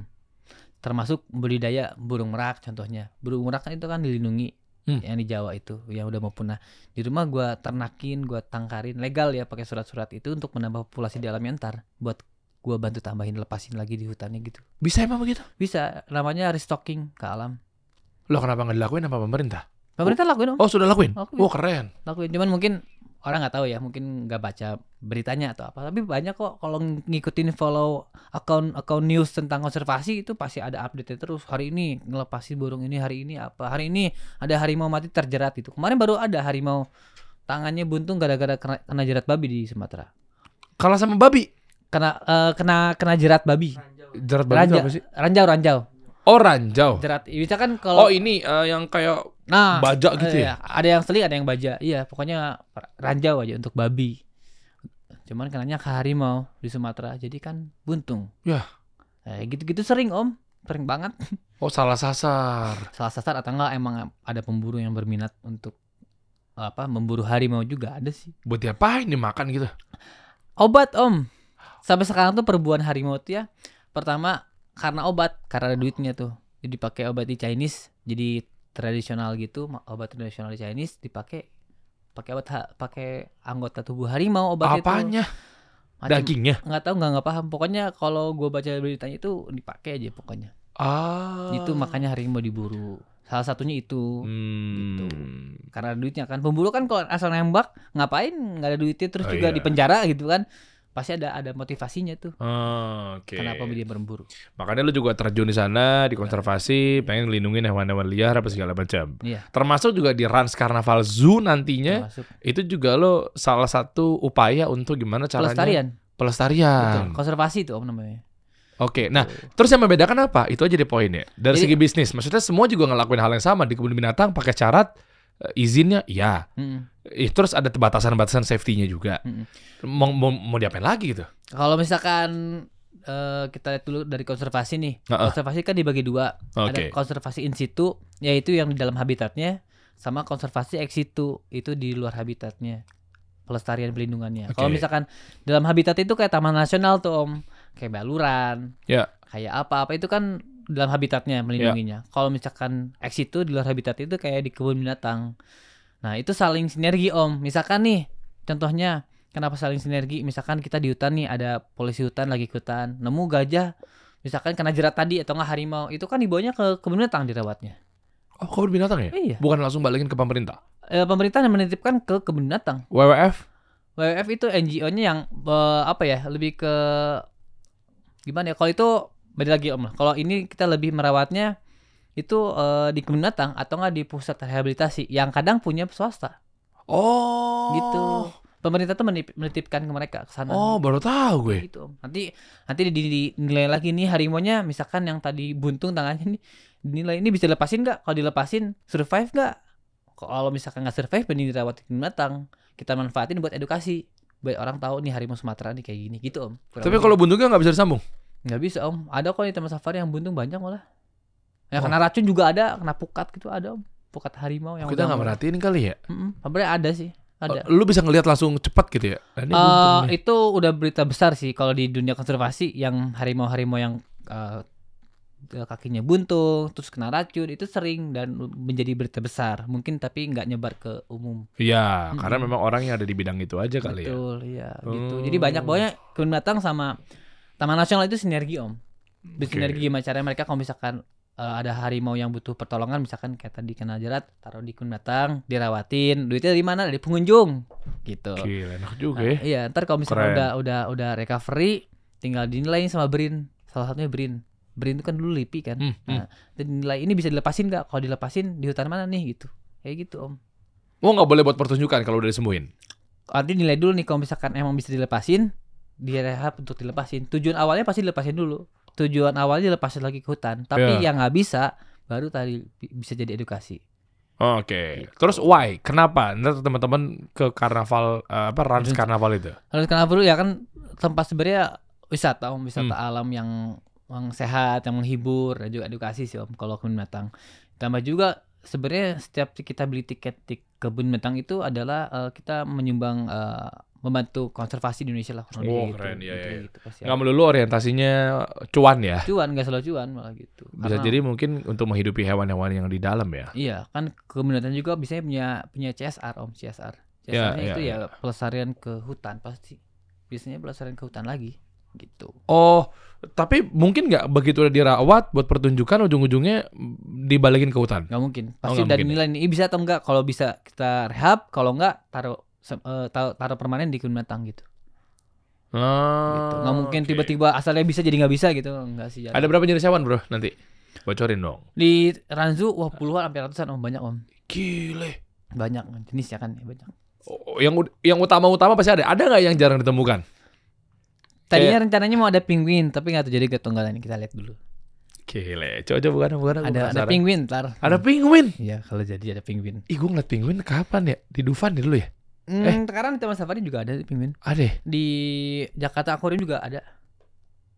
Termasuk budidaya burung merak contohnya. Burung merak kan itu kan dilindungi hmm. yang di Jawa itu yang udah mau punah di rumah gue ternakin gue tangkarin legal ya pakai surat-surat itu untuk menambah populasi di alamnya ntar buat gue bantu tambahin lepasin lagi di hutannya gitu bisa emang begitu bisa namanya restocking ke alam lo kenapa nggak dilakuin sama pemerintah pemerintah oh. lakuin om oh sudah lakuin, lakuin. oh keren lakuin cuman mungkin orang nggak tahu ya mungkin nggak baca beritanya atau apa tapi banyak kok kalau ngikutin follow account account news tentang konservasi itu pasti ada update terus hari ini ngelepasin burung ini hari ini apa hari ini ada harimau mati terjerat itu kemarin baru ada harimau tangannya buntung gara-gara kena, kena jerat babi di Sumatera kalah sama babi kena uh, kena kena jerat babi ranjau. jerat babi ranjau, apa sih ranjau ranjau Oh ranjau. Jerat. Bisa kan kalau Oh ini uh, yang kayak nah, baja eh, gitu iya. ya. Ada yang seling, ada yang baja. Iya, pokoknya ranjau aja untuk babi. Cuman kenanya ke harimau di Sumatera. Jadi kan buntung. Ya. Eh, gitu-gitu sering, Om. Sering banget. [LAUGHS] Oh, salah sasar. salah sasar atau enggak emang ada pemburu yang berminat untuk apa memburu harimau juga ada sih. Buat diapain makan gitu? Obat, Om. Sampai sekarang tuh perbuahan harimau tuh ya pertama karena obat karena ada duitnya tuh jadi pakai obat di Chinese jadi tradisional gitu obat tradisional di Chinese dipakai pakai obat pakai anggota tubuh harimau obat apanya itu. Apanya? dagingnya nggak tahu nggak nggak paham pokoknya kalau gue baca beritanya itu dipakai aja pokoknya ah itu makanya harimau diburu salah satunya itu gitu. hmm. gitu karena duitnya kan pemburu kan kalau asal nembak ngapain nggak ada duitnya terus oh, juga iya. dipenjara gitu kan pasti ada ada motivasinya tuh. Oh, okay. Kenapa dia berburu? Makanya lu juga terjun di sana di konservasi, pengen lindungi hewan-hewan liar apa segala macam. Ya. Termasuk juga di Rans Carnaval Zoo nantinya. Termasuk. Itu juga lo salah satu upaya untuk gimana caranya pelestarian. Pelestarian. Betul. Konservasi itu om namanya. Oke, okay. nah terus yang membedakan apa? Itu aja di poinnya. Dari Jadi, segi bisnis, maksudnya semua juga ngelakuin hal yang sama di kebun binatang pakai syarat izinnya ya hmm. eh, terus ada batasan-batasan safety-nya juga hmm. mau, mau mau diapain lagi gitu kalau misalkan uh, kita lihat dulu dari konservasi nih uh-uh. konservasi kan dibagi dua okay. ada konservasi in situ yaitu yang di dalam habitatnya sama konservasi ex situ itu di luar habitatnya pelestarian pelindungannya okay. kalau misalkan dalam habitat itu kayak taman nasional tuh om kayak baluran yeah. kayak apa apa itu kan dalam habitatnya melindunginya. Yeah. Kalau misalkan X itu di luar habitat itu kayak di kebun binatang. Nah, itu saling sinergi, Om. Misalkan nih contohnya kenapa saling sinergi? Misalkan kita di hutan nih ada polisi hutan lagi hutan, nemu gajah misalkan kena jerat tadi atau enggak harimau, itu kan dibawanya ke kebun binatang dirawatnya. Oh, kebun binatang ya? Iya. Bukan langsung balikin ke pemerintah. E, pemerintah yang menitipkan ke kebun binatang. WWF? WWF itu NGO-nya yang e, apa ya? Lebih ke gimana ya? Kalau itu beda lagi om lah kalau ini kita lebih merawatnya itu uh, di binatang atau nggak di pusat rehabilitasi yang kadang punya swasta oh gitu pemerintah tuh menitipkan ke mereka ke sana. Oh, baru tahu gue. Gitu. Nanti nanti dinilai lagi nih harimonya misalkan yang tadi buntung tangannya nih dinilai ini bisa lepasin nggak? Kalau dilepasin survive nggak? Kalau misalkan nggak survive mending dirawat binatang. Kita manfaatin buat edukasi. Biar orang tahu nih harimau Sumatera nih kayak gini gitu, Om. Kurang Tapi kalau buntungnya nggak bisa disambung? Nggak bisa om. Ada kok di teman safari yang buntung banyak malah. Ya oh. kena racun juga ada, kena pukat gitu ada om. Pukat harimau yang kita gak merhatiin kali ya. Mm -mm, ada sih. Oh, ada. Lu bisa ngelihat langsung cepat gitu ya? Nah, ini uh, itu udah berita besar sih kalau di dunia konservasi yang harimau-harimau yang uh, kakinya buntung terus kena racun itu sering dan menjadi berita besar mungkin tapi nggak nyebar ke umum iya mm -hmm. karena memang orang yang ada di bidang itu aja kali betul, ya betul iya hmm. gitu jadi oh. banyak banyak binatang sama Taman Nasional itu sinergi om. Hmm. Bersinergi okay. gimana caranya mereka kalau misalkan uh, ada harimau yang butuh pertolongan misalkan kayak tadi kena jerat taruh di kun datang dirawatin duitnya dari mana dari pengunjung gitu Gila, enak juga nah, ya. iya ntar kalau misalkan udah udah udah recovery tinggal dinilai sama Brin salah satunya Brin Brin itu kan dulu lipi kan hmm, hmm. nah dinilai ini bisa dilepasin gak? kalau dilepasin di hutan mana nih gitu kayak gitu om Oh nggak boleh buat pertunjukan kalau udah disembuhin Artinya nilai dulu nih kalau misalkan emang bisa dilepasin direhab untuk dilepasin. Tujuan awalnya pasti dilepasin dulu. Tujuan awalnya dilepasin lagi ke hutan. Tapi yeah. yang nggak bisa baru tadi bisa jadi edukasi. Oke. Okay. Terus why? Kenapa? Nanti teman-teman ke karnaval uh, apa Rans Karnaval itu? Rans Karnaval ya kan tempat sebenarnya wisata om wisata hmm. alam yang yang sehat, yang menghibur dan juga edukasi sih om kalau kebun binatang. Tambah juga sebenarnya setiap kita beli tiket di kebun binatang itu adalah uh, kita menyumbang uh, membantu konservasi di Indonesia lah. oh gitu, keren iya, gitu, iya, iya. Gitu, ya. ya. Gitu, pasti nggak melulu orientasinya cuan ya. Cuan nggak selalu cuan malah gitu. Bisa Karena, jadi mungkin untuk menghidupi hewan-hewan yang di dalam ya. Iya kan kemudian juga biasanya punya punya CSR om CSR. Ya, csr ya, itu ya, ya pelestarian ke hutan pasti. Biasanya pelestarian ke hutan lagi gitu. Oh, tapi mungkin nggak begitu udah dirawat buat pertunjukan ujung-ujungnya dibalikin ke hutan. Nggak mungkin. Oh, pasti oh, dari mungkin. Ya? nilai ini bisa atau enggak. Kalau bisa kita rehab, kalau enggak taruh uh, taruh permanen di kebun binatang gitu. gitu. Oh, gitu. Nggak mungkin tiba-tiba asalnya bisa jadi nggak bisa gitu, nggak sih. Ada berapa jenis hewan bro nanti? Bocorin dong. Di Ranzu wah puluhan sampai ratusan om oh, banyak om. Gile. Banyak jenis kan, ya kan banyak. Oh, yang yang utama-utama pasti ada. Ada nggak yang jarang ditemukan? Tadinya Kayak... rencananya mau ada penguin, tapi nggak terjadi ketunggalan. Kita lihat dulu. Gile, coba bukan bukan ada ada penguin ntar. Ada penguin. Iya, kalau jadi ada penguin. Ih, gue ngeliat penguin kapan ya? Di Dufan ya, dulu ya? Mm, eh. Hmm, sekarang di Taman Safari juga ada Pingwin. Ada. Di Jakarta Aquarium juga ada.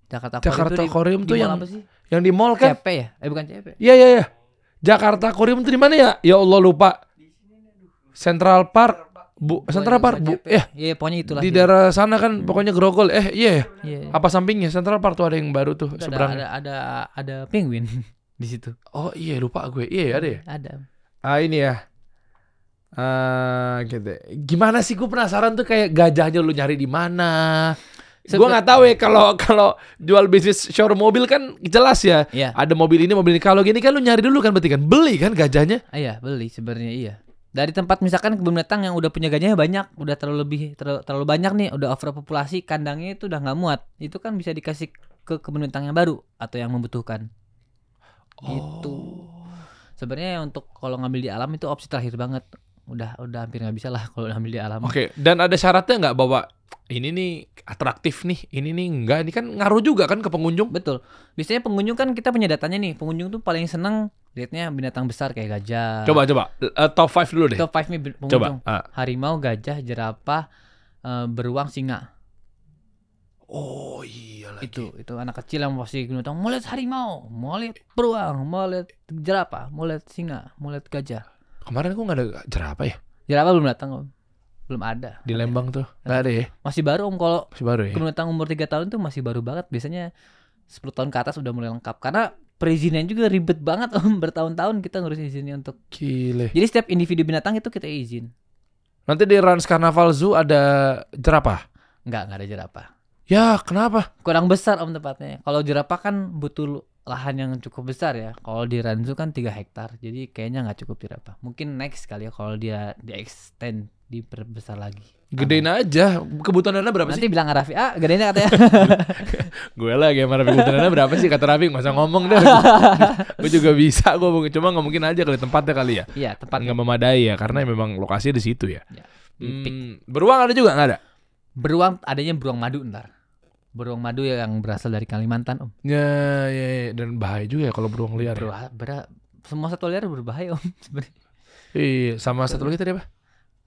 Jakarta Aquarium Jakarta itu Aquarium di, tuh di yang apa sih? Yang di mall kan? CP ya? Eh bukan CP. Iya iya iya. Jakarta Aquarium itu di mana ya? Ya Allah lupa. Central Park. Bu, Central Park, Bu. Ya, ya pokoknya itulah. Di daerah sana kan hmm. pokoknya grogol. Eh, iya ya. Apa sampingnya Central Park tuh ada yang baru tuh seberang. Ada ada ada penguin [LAUGHS] di situ. Oh, iya lupa gue. Iya, ya, ada ya? Ada. Ah, ini ya. Uh, gitu. Gimana sih gue penasaran tuh kayak gajahnya lu nyari di mana? Gue nggak tahu ya kalau kalau jual bisnis showroom mobil kan jelas ya. Iya. Ada mobil ini, mobil ini. Kalau gini kan lu nyari dulu kan berarti kan beli kan gajahnya? Ah, iya, beli sebenarnya iya. Dari tempat misalkan kebun binatang yang udah punya gajahnya banyak, udah terlalu lebih terlalu, terlalu banyak nih, udah overpopulasi kandangnya itu udah nggak muat. Itu kan bisa dikasih ke kebun binatang yang baru atau yang membutuhkan. Gitu. Oh. Itu. Sebenarnya untuk kalau ngambil di alam itu opsi terakhir banget udah udah hampir nggak bisa lah [LAUGHS] kalau ambil di alam. Oke, okay. dan ada syaratnya nggak bahwa ini nih atraktif nih, ini nih enggak, ini kan ngaruh juga kan ke pengunjung. Betul. Biasanya pengunjung kan kita punya datanya nih, pengunjung tuh paling seneng liatnya binatang besar kayak gajah. Coba coba uh, top five dulu deh. Top five nih pengunjung. Coba. Uh. Harimau, gajah, jerapah, uh, beruang, singa. Oh iya lagi. Itu itu anak kecil yang pasti binatang. Mau lihat harimau, mau lihat beruang, mau lihat jerapah, mau lihat singa, mau lihat gajah. Kemarin aku nggak ada jerapa ya? Jerapa belum datang om. Belum ada. Di Lembang tuh nggak ada ya? Masih baru om kalau masih baru ya. Pendatang umur tiga tahun tuh masih baru banget. Biasanya sepuluh tahun ke atas udah mulai lengkap karena perizinan juga ribet banget om [LAUGHS] bertahun-tahun kita ngurus izinnya untuk Gile. Jadi setiap individu binatang itu kita izin. Nanti di Rans Carnaval Zoo ada jerapah? Enggak, enggak ada jerapah. Ya, kenapa? Kurang besar om tempatnya. Kalau jerapah kan butuh lahan yang cukup besar ya. Kalau di Ranzu kan 3 hektar, jadi kayaknya nggak cukup apa. Mungkin next kali ya kalau dia di extend diperbesar lagi. Gedein aja kebutuhan dana berapa Nanti sih? Nanti bilang Rafi, ah gedenya katanya. [LAUGHS] gue lah gimana Rafi kebutuhan dana berapa sih kata Rafi nggak usah ngomong deh. [LAUGHS] gue juga bisa, gue cuma nggak mungkin aja kali tempatnya kali ya. Iya tempat nggak ya. memadai ya karena memang lokasinya di situ ya. ya hmm, beruang ada juga nggak ada? Beruang adanya beruang madu ntar. Beruang madu yang berasal dari Kalimantan, Om. Ya, ya, ya. dan bahaya juga ya kalau beruang liar. Ber ya. Ber semua satwa liar berbahaya, Om. [LAUGHS] Sebenarnya. iya, sama satu lagi tadi apa?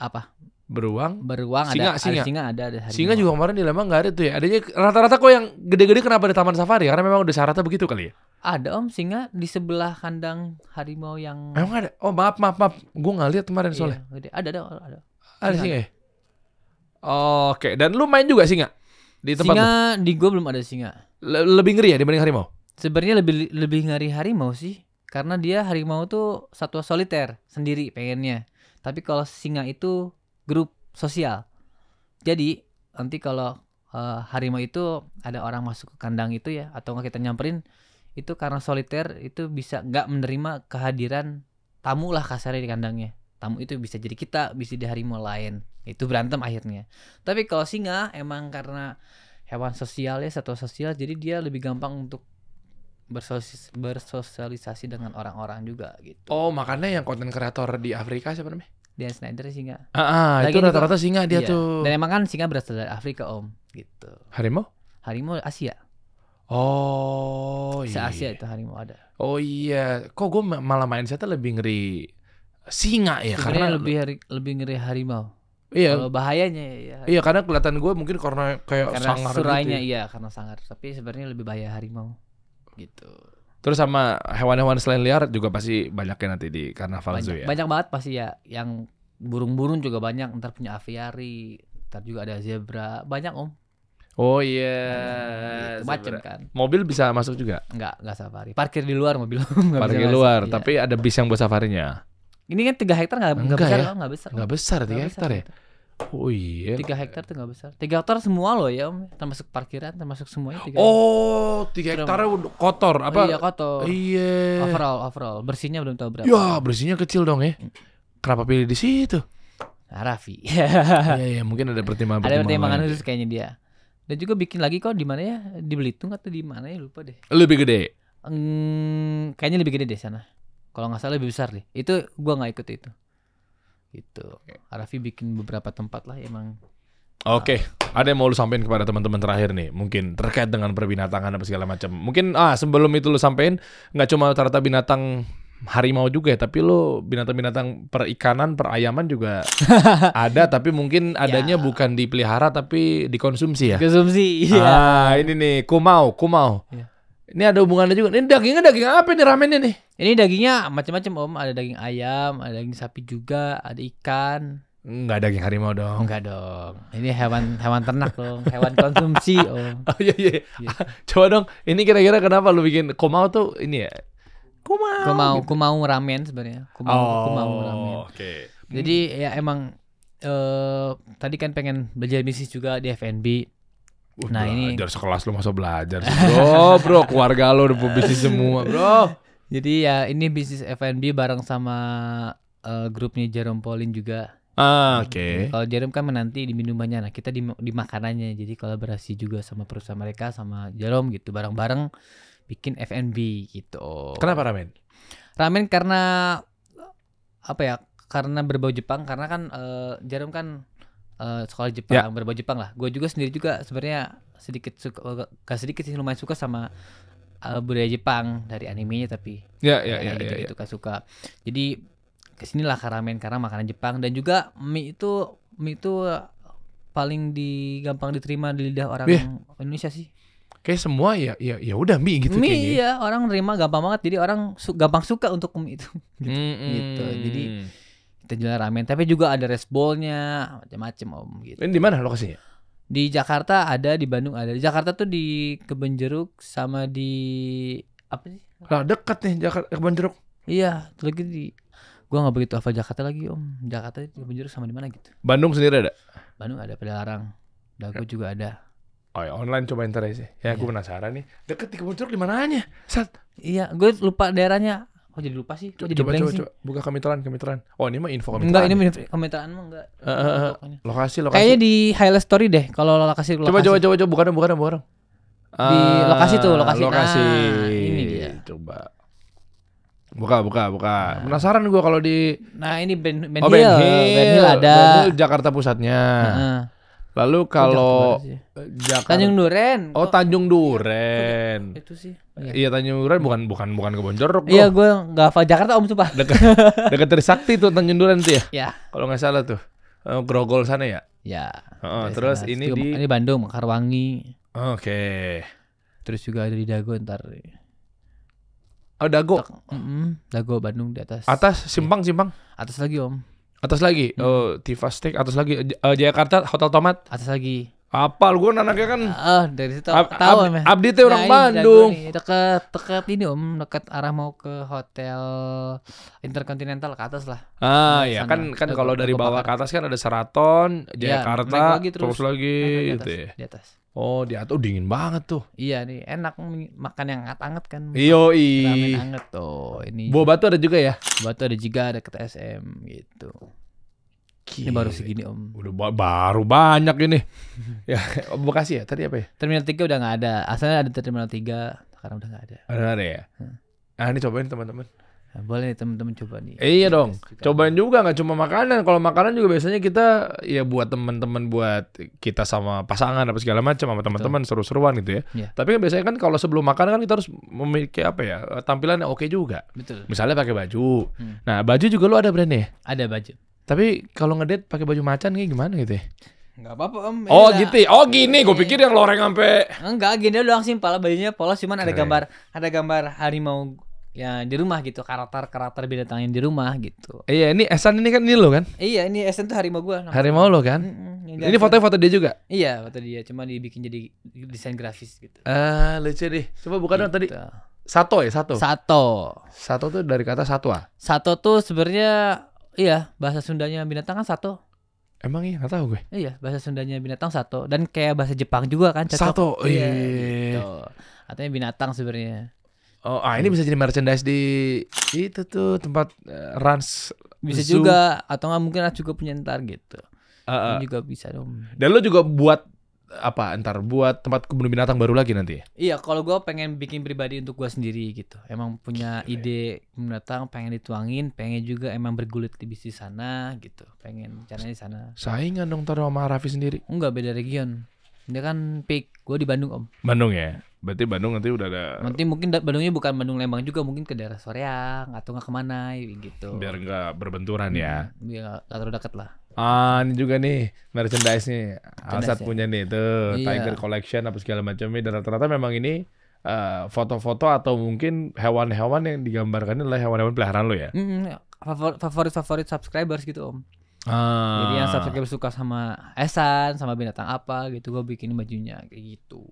Apa? Beruang. Beruang singa, ada singa. Ada singa ada, ada Singa juga kemarin di Lembang nggak ada tuh ya. Adanya rata-rata kok yang gede-gede kenapa di taman safari? Karena memang udah syaratnya begitu kali ya. Ada om singa di sebelah kandang harimau yang. Emang ada? Oh maaf maaf maaf, gue nggak lihat kemarin soalnya. Iya, gede. Ada ada ada. Ada singa. singa ya? Oke, okay. dan lu main juga singa? Di tempat singa lo. di gua belum ada singa. Le lebih ngeri ya dibanding harimau? Sebenarnya lebih lebih ngeri harimau sih, karena dia harimau tuh satwa soliter sendiri pengennya. Tapi kalau singa itu grup sosial. Jadi nanti kalau uh, harimau itu ada orang masuk ke kandang itu ya atau nggak kita nyamperin itu karena soliter itu bisa nggak menerima kehadiran tamu lah kasarnya di kandangnya tamu itu bisa jadi kita bisa jadi harimau lain itu berantem akhirnya tapi kalau singa emang karena hewan sosial ya satu sosial jadi dia lebih gampang untuk bersosialis bersosialisasi dengan orang-orang juga gitu oh makanya yang konten kreator di Afrika siapa namanya Dan Snyder singa ah, ah itu rata-rata singa dia iya. tuh dan emang kan singa berasal dari Afrika om gitu harimau harimau Asia oh iya. se Asia itu harimau ada oh iya kok gue malah mindsetnya lebih ngeri singa ya Sebenarnya karena lebih hari, lebih ngeri harimau. Iya. kalo bahayanya ya, ya. Iya, karena kelihatan gue mungkin karena kayak karena sangar gitu surainya, gitu. Ya. iya, karena sangar. Tapi sebenarnya lebih bahaya harimau. Gitu. Terus sama hewan-hewan selain liar juga pasti banyaknya nanti di karena banyak, ya. Banyak banget pasti ya yang burung-burung juga banyak, ntar punya aviary ntar juga ada zebra, banyak om. Oh iya. Yeah. Gitu, hmm, macam kan. Mobil bisa masuk juga? Enggak, enggak safari. Parkir di luar mobil. [LAUGHS] Parkir di luar, iya. tapi ada bis yang buat safarinya. Ini kan tiga hektar nggak nggak besar, ya? nggak besar. Nggak besar tiga hektar ya. Gitu. Oh iya. Tiga hektar tuh nggak besar. Tiga hektar semua loh ya om, termasuk parkiran, termasuk semuanya. Tiga oh, tiga hektar kotor oh apa? Oh, iya kotor. Iya. Overall, overall, bersihnya belum tahu berapa. Ya bersihnya kecil dong ya. Kenapa pilih di situ? Nah, Raffi. [LAUGHS] Iya iya, mungkin ada pertimbangan. Ada pertimbangan khusus kayaknya dia. Dan juga bikin lagi kok di mana ya? Di Belitung atau di mana ya lupa deh. Lebih gede. Hmm, kayaknya lebih gede deh sana kalau nggak salah lebih besar deh itu gua nggak ikut itu gitu Arafi bikin beberapa tempat lah emang Oke, okay. Uh, ada yang mau lu sampaikan kepada teman-teman terakhir nih, mungkin terkait dengan perbinatangan apa segala macam. Mungkin ah sebelum itu lu sampein, nggak cuma ternyata binatang harimau juga ya, tapi lu binatang-binatang perikanan, perayaman juga [LAUGHS] ada, tapi mungkin adanya ya. bukan dipelihara tapi dikonsumsi ya. Konsumsi. Iya. Ah, ini nih kumau, kumau. Ya. Ini ada hubungannya juga. Ini dagingnya daging apa nih ramennya nih? Ini dagingnya macam-macam om. Ada daging ayam, ada daging sapi juga, ada ikan. Enggak daging harimau dong. Enggak dong. Ini hewan hewan ternak dong, hewan konsumsi om. [LAUGHS] Oh iya iya. iya. Coba dong. Ini kira-kira kenapa lu bikin komau tuh ini ya? Kumau. Kumau, gitu. kumau ramen sebenarnya. Kumau, oh, kumau ramen. Oke. Okay. Jadi ya emang eh uh, tadi kan pengen belajar bisnis juga di FNB Uh, nah ini dari sekelas lo masa belajar sih [LAUGHS] bro, bro keluarga lo udah bisnis [LAUGHS] semua bro. Jadi ya ini bisnis F&B bareng sama uh, grupnya Jerome Pauline juga. Ah, nah, oke. Okay. Kalau Jerome kan menanti di minumannya, nah kita di, di makanannya. Jadi kolaborasi juga sama perusahaan mereka sama Jerome gitu, bareng-bareng bikin F&B gitu. Kenapa ramen? Ramen karena apa ya? Karena berbau Jepang, karena kan uh, Jerome kan uh, sekolah Jepang yeah. berbau Jepang lah gue juga sendiri juga sebenarnya sedikit suka eh, gak sedikit sih lumayan suka sama uh, budaya Jepang dari animenya tapi ya ya ya itu ya, ya. gitu, kan suka jadi kesinilah karamen karena makanan Jepang dan juga mie itu mie itu paling di gampang diterima di lidah orang yeah. Indonesia sih kayak semua ya ya ya udah mie gitu mie kayaknya. Ya. iya orang nerima gampang banget jadi orang su gampang suka untuk mie itu [LAUGHS] gitu, mm -hmm. gitu. jadi Tenjula Ramen. Tapi juga ada rice macam-macam om gitu. Ini di mana lokasinya? Di Jakarta ada, di Bandung ada. Di Jakarta tuh di Kebon Jeruk sama di apa sih? Lah dekat nih Jakarta eh, Kebon Jeruk. Iya, lagi di gua nggak begitu apa Jakarta lagi om. Jakarta itu Kebon Jeruk sama di mana gitu. Bandung sendiri ada? Bandung ada larang Dago juga ada. Oh ya, online coba ntar aja sih. Ya, iya. gue penasaran nih. Deket di Kebun Jeruk di mananya? Sat. Iya, gue lupa daerahnya Kok jadi lupa sih. Kok jadi coba, coba, sih. Coba. Buka kemitraan, kemitraan. Oh ini mah info kemitraan. Enggak, ini ya? info kemitraan mah enggak. Uh, uh, uh, lokasi, lokasi. Kayaknya di highlight story deh kalau lokasi, lokasi. Coba, coba, coba, coba. Bukan, bukan, bukan. Di ah, lokasi tuh, lokasi. Lokasi. Nah, ini dia. Coba. Buka, buka, buka. Nah. Penasaran gue kalau di. Nah ini Ben oh, Ben oh, Hill. Ben Hill. Ben Hill ada. Ben Hill Jakarta pusatnya. Nah. Lalu kalau eh, Jakarta, Tanjung Duren. Oh, Tanjung Duren. Itu, itu sih. Eh, iya. iya, Tanjung Duren bukan bukan bukan kebon jeruk. Iya, gue gak hafal Jakarta Om Sumpah. Dekat dekat Trisakti tuh Tanjung Duren tuh ya. Iya. Kalau nggak salah tuh. Eh, Grogol sana ya? Ya. Oh, terus ini di ini Bandung, Karwangi Oke. Okay. Terus juga ada di Dago ntar. Oh Dago. Mm -mm, Dago Bandung di atas. Atas simpang simpang. Atas lagi om. Atas lagi hmm. uh, Tifa Steak, atas lagi uh, Jakarta Hotel Tomat. Atas lagi. Apal gue anaknya kan. Eh dari situ ab, tahu ab, Abdi teh orang nah, Bandung. Nih, dekat deket ini Om, dekat arah mau ke hotel Intercontinental ke atas lah. Ah, nah, iya kan kan eh, kalau dari bawah ke atas kan ada Seraton, iya, Jakarta, ya, terus, terus lagi naik di atas, gitu ya. Di atas. Oh, di atas oh, dingin banget tuh. Iya nih, enak makan yang anget-anget kan. Iyo i. anget tuh. Ini. Buah batu ada juga ya? Batu ada juga, ada ke TSM gitu. Gile. Ini baru segini om. Udah ba baru banyak ini. [LAUGHS] ya, Makasih ya tadi apa ya? Terminal 3 udah nggak ada. Asalnya ada terminal 3, sekarang udah nggak ada. Ada ada ya. Hmm. Nah, ini cobain teman-teman. Nah, boleh teman-teman coba nih. Eh, iya dong. Juga. Cobain juga nggak cuma makanan. Kalau makanan juga biasanya kita ya buat teman-teman buat kita sama pasangan apa segala macam sama teman-teman seru-seruan gitu ya. ya. Tapi kan biasanya kan kalau sebelum makan kan kita harus memiliki apa ya eh, tampilan yang oke okay juga. Betul. Misalnya pakai baju. Hmm. Nah baju juga lu ada brand ya? Ada baju. Tapi kalau ngedate pakai baju macan kayak gimana gitu ya? Enggak apa-apa om. Oh gitu ya, gitu. Oh gini, gue iya. pikir yang loreng sampai. Enggak, gini doang simpel. Bajunya polos, cuman Keren. ada gambar, ada gambar harimau ya di rumah gitu karakter karakter binatang yang di rumah gitu iya ini Esan ini kan ini lo kan iya ini Esan tuh harimau gue harimau lo kan mm hmm ini foto foto dia juga iya foto dia cuma dibikin jadi desain grafis gitu ah lucu deh coba bukan gitu. dong tadi gitu. satu ya satu satu satu tuh dari kata satwa sato tuh sebenarnya iya bahasa Sundanya binatang kan sato Emang iya nggak tahu gue. Iya bahasa Sundanya binatang satu dan kayak bahasa Jepang juga kan. Cocok. Sato, iya. iya. Gitu. Artinya binatang sebenarnya. Oh, ah ini bisa jadi merchandise di itu tuh tempat uh, runs bisa zoo. juga atau nggak mungkin aku juga punya ntar gitu. Uh, uh. juga bisa dong. Dan lo juga buat apa ntar buat tempat kebun binatang baru lagi nanti iya kalau gue pengen bikin pribadi untuk gue sendiri gitu emang punya Kira. ide binatang pengen dituangin pengen juga emang bergulit di bisnis sana gitu pengen caranya di sana saingan dong taruh sama Raffi sendiri enggak beda region dia kan pick Gue di Bandung om. Bandung ya. Berarti Bandung nanti udah ada. Nanti mungkin Bandungnya bukan Bandung Lembang juga, mungkin ke daerah Soreang atau nggak kemana gitu. Biar nggak berbenturan ya. Hmm, biar nggak terlalu dekat lah. Ah, ini juga nih merchandise nih. Alsat ya? punya nih tuh iya. Tiger Collection apa segala macamnya. Dan ternyata memang ini eh, foto-foto uh, atau mungkin hewan-hewan yang digambarkan adalah hewan-hewan peliharaan lo ya. Mm, ya. favorit favorit subscribers gitu om. Ah. Jadi yang subscriber suka sama Esan, sama binatang apa gitu, gue bikin bajunya kayak gitu.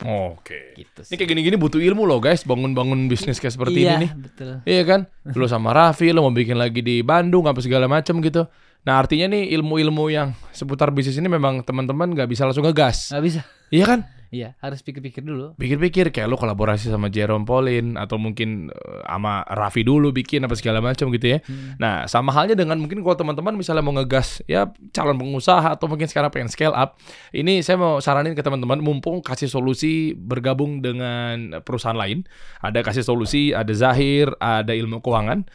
Oke. Okay. Gitu Ini kayak gini-gini butuh ilmu loh guys, bangun-bangun bisnis kayak seperti iya, ini nih. Iya betul. Iya kan, lo sama Raffi, lo mau bikin lagi di Bandung apa segala macam gitu. Nah artinya nih ilmu-ilmu yang seputar bisnis ini memang teman-teman gak bisa langsung ngegas. gak bisa. Iya kan? Iya, harus pikir-pikir dulu. Pikir-pikir kayak lu kolaborasi sama Jerome Pauline atau mungkin eh, sama Raffi dulu bikin apa segala macam gitu ya. Hmm. Nah, sama halnya dengan mungkin kalau teman-teman misalnya mau ngegas ya calon pengusaha atau mungkin sekarang pengen scale up, ini saya mau saranin ke teman-teman mumpung kasih solusi bergabung dengan perusahaan lain, ada kasih solusi, ada Zahir, ada ilmu keuangan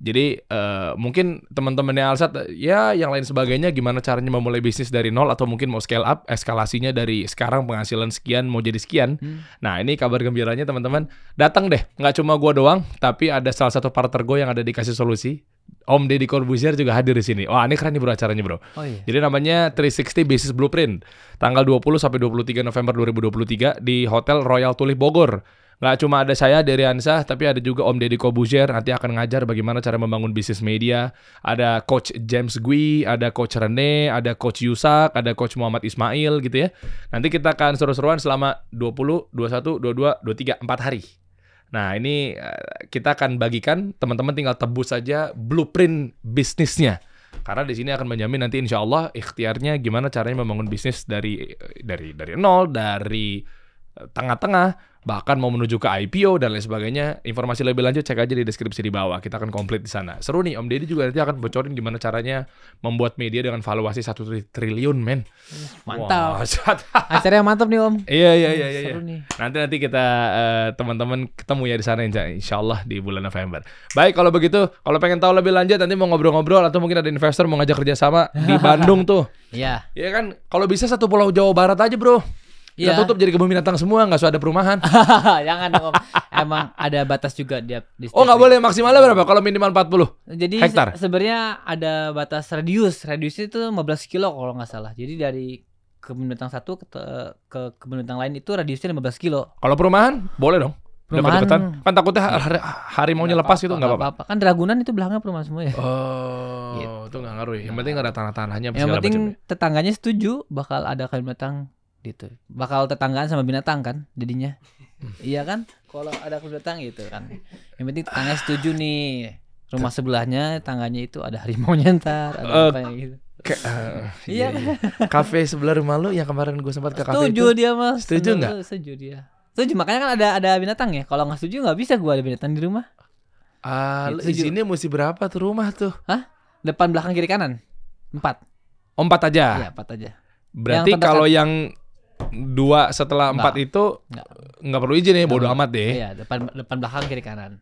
jadi uh, mungkin teman-temannya Alsat ya yang lain sebagainya gimana caranya memulai bisnis dari nol atau mungkin mau scale up eskalasinya dari sekarang penghasilan sekian mau jadi sekian. Hmm. Nah ini kabar gembiranya teman-teman datang deh nggak cuma gue doang tapi ada salah satu partner gue yang ada dikasih solusi Om Deddy Corbuzier juga hadir di sini. Wah, ini keren nih bro acaranya, Bro. Oh, iya. Jadi namanya 360 Business Blueprint. Tanggal 20 sampai 23 November 2023 di Hotel Royal Tulip Bogor. Nggak cuma ada saya, dari Ansa tapi ada juga Om Deddy Kobuzier, nanti akan ngajar bagaimana cara membangun bisnis media. Ada Coach James Gui, ada Coach Rene, ada Coach Yusak, ada Coach Muhammad Ismail gitu ya. Nanti kita akan seru-seruan selama 20, 21, 22, 23, 4 hari. Nah ini eh, kita akan bagikan, teman-teman tinggal tebus saja blueprint bisnisnya. Karena di sini akan menjamin nanti insya Allah ikhtiarnya gimana caranya membangun bisnis dari eh, dari dari nol, dari eh, tengah-tengah bahkan mau menuju ke IPO dan lain sebagainya. Informasi lebih lanjut cek aja di deskripsi di bawah. Kita akan komplit di sana. Seru nih, Om Deddy juga nanti akan bocorin gimana caranya membuat media dengan valuasi satu triliun, men. Mantap. Wow, Acaranya mantap nih, Om. Iya, iya, iya. Iya, iya. nih. Nanti nanti kita teman eh, teman-teman ketemu ya di sana insya Allah di bulan November. Baik, kalau begitu, kalau pengen tahu lebih lanjut nanti mau ngobrol-ngobrol atau mungkin ada investor mau ngajak kerjasama di [LAUGHS] Bandung tuh. Iya. Iya kan, kalau bisa satu pulau Jawa Barat aja, bro. Kita yeah. Iya. tutup jadi kebun binatang semua, nggak usah ada perumahan. [LAUGHS] Jangan dong. Emang ada batas juga dia. Di oh nggak boleh maksimalnya berapa? Kalau minimal 40 Jadi hektar. Se sebenarnya ada batas radius. Radius itu 15 kilo kalau nggak salah. Jadi dari kebun binatang satu ke, ke kebun binatang lain itu radiusnya 15 kilo. Kalau perumahan boleh dong. Perumahan Deket kan takutnya hari, hari maunya lepas apa, gitu nggak apa-apa. Kan Dragunan itu belakangnya perumahan semua ya. Oh, gitu. itu nggak ngaruh. Ya. Yang penting ada tanah-tanahnya. Yang penting macam. Ya. tetangganya setuju bakal ada kebun binatang gitu bakal tetanggaan sama binatang kan jadinya [LAUGHS] iya kan kalau ada binatang gitu kan yang penting tetangga setuju nih rumah sebelahnya tangganya itu ada harimau nyentar ada uh, apa yang gitu Ke, uh, iya, iya. iya. Kan? kafe sebelah rumah lu yang kemarin gue sempat ke kafe setuju dia mas setuju nggak setuju dia setuju makanya kan ada ada binatang ya kalau nggak setuju nggak bisa gue ada binatang di rumah ah uh, gitu, sini mesti berapa tuh rumah tuh hah depan belakang kiri kanan empat oh, empat aja iya empat aja Berarti kalau yang dua setelah empat itu nggak perlu izin ya, bodoh amat deh. Iya, depan depan belakang kiri kanan.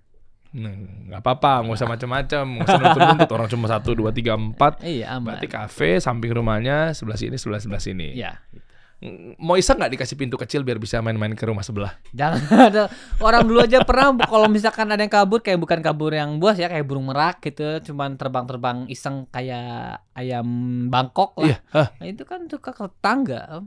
Nah, nggak apa-apa, nggak usah macam-macam, nggak usah nuntut-nuntut [LAUGHS] orang cuma satu, dua, tiga, empat. Iya, aman. Berarti kafe samping rumahnya sebelah sini, sebelah sebelah sini. Iya. Mau iseng nggak dikasih pintu kecil biar bisa main-main ke rumah sebelah? Jangan [LAUGHS] orang dulu aja pernah kalau misalkan ada yang kabur kayak bukan kabur yang buas ya kayak burung merak gitu, cuman terbang-terbang iseng kayak ayam Bangkok lah. Iya. Nah, itu kan suka ke tetangga.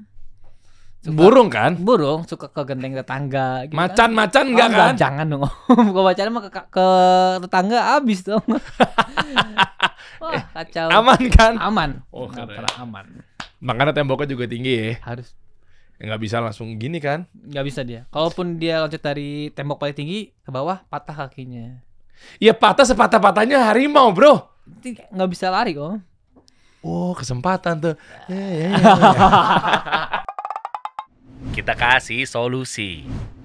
Suka, burung kan? Burung suka ke genteng tetangga. Gitu macan kan? macan enggak oh, kan? Enggak, jangan dong. Kalau [LAUGHS] macan mah ke, ke tetangga abis dong. [LAUGHS] Wah kacau. Aman kan? Aman. Oh keren. aman. Makanya temboknya juga tinggi ya. Harus. Ya, nggak bisa langsung gini kan? Nggak bisa dia. Kalaupun dia loncat dari tembok paling tinggi ke bawah patah kakinya. Iya patah sepatah-patahnya harimau bro. Nggak bisa lari kok. Oh kesempatan tuh. [LAUGHS] Ya, ya, ya, ya. Kita kasih solusi.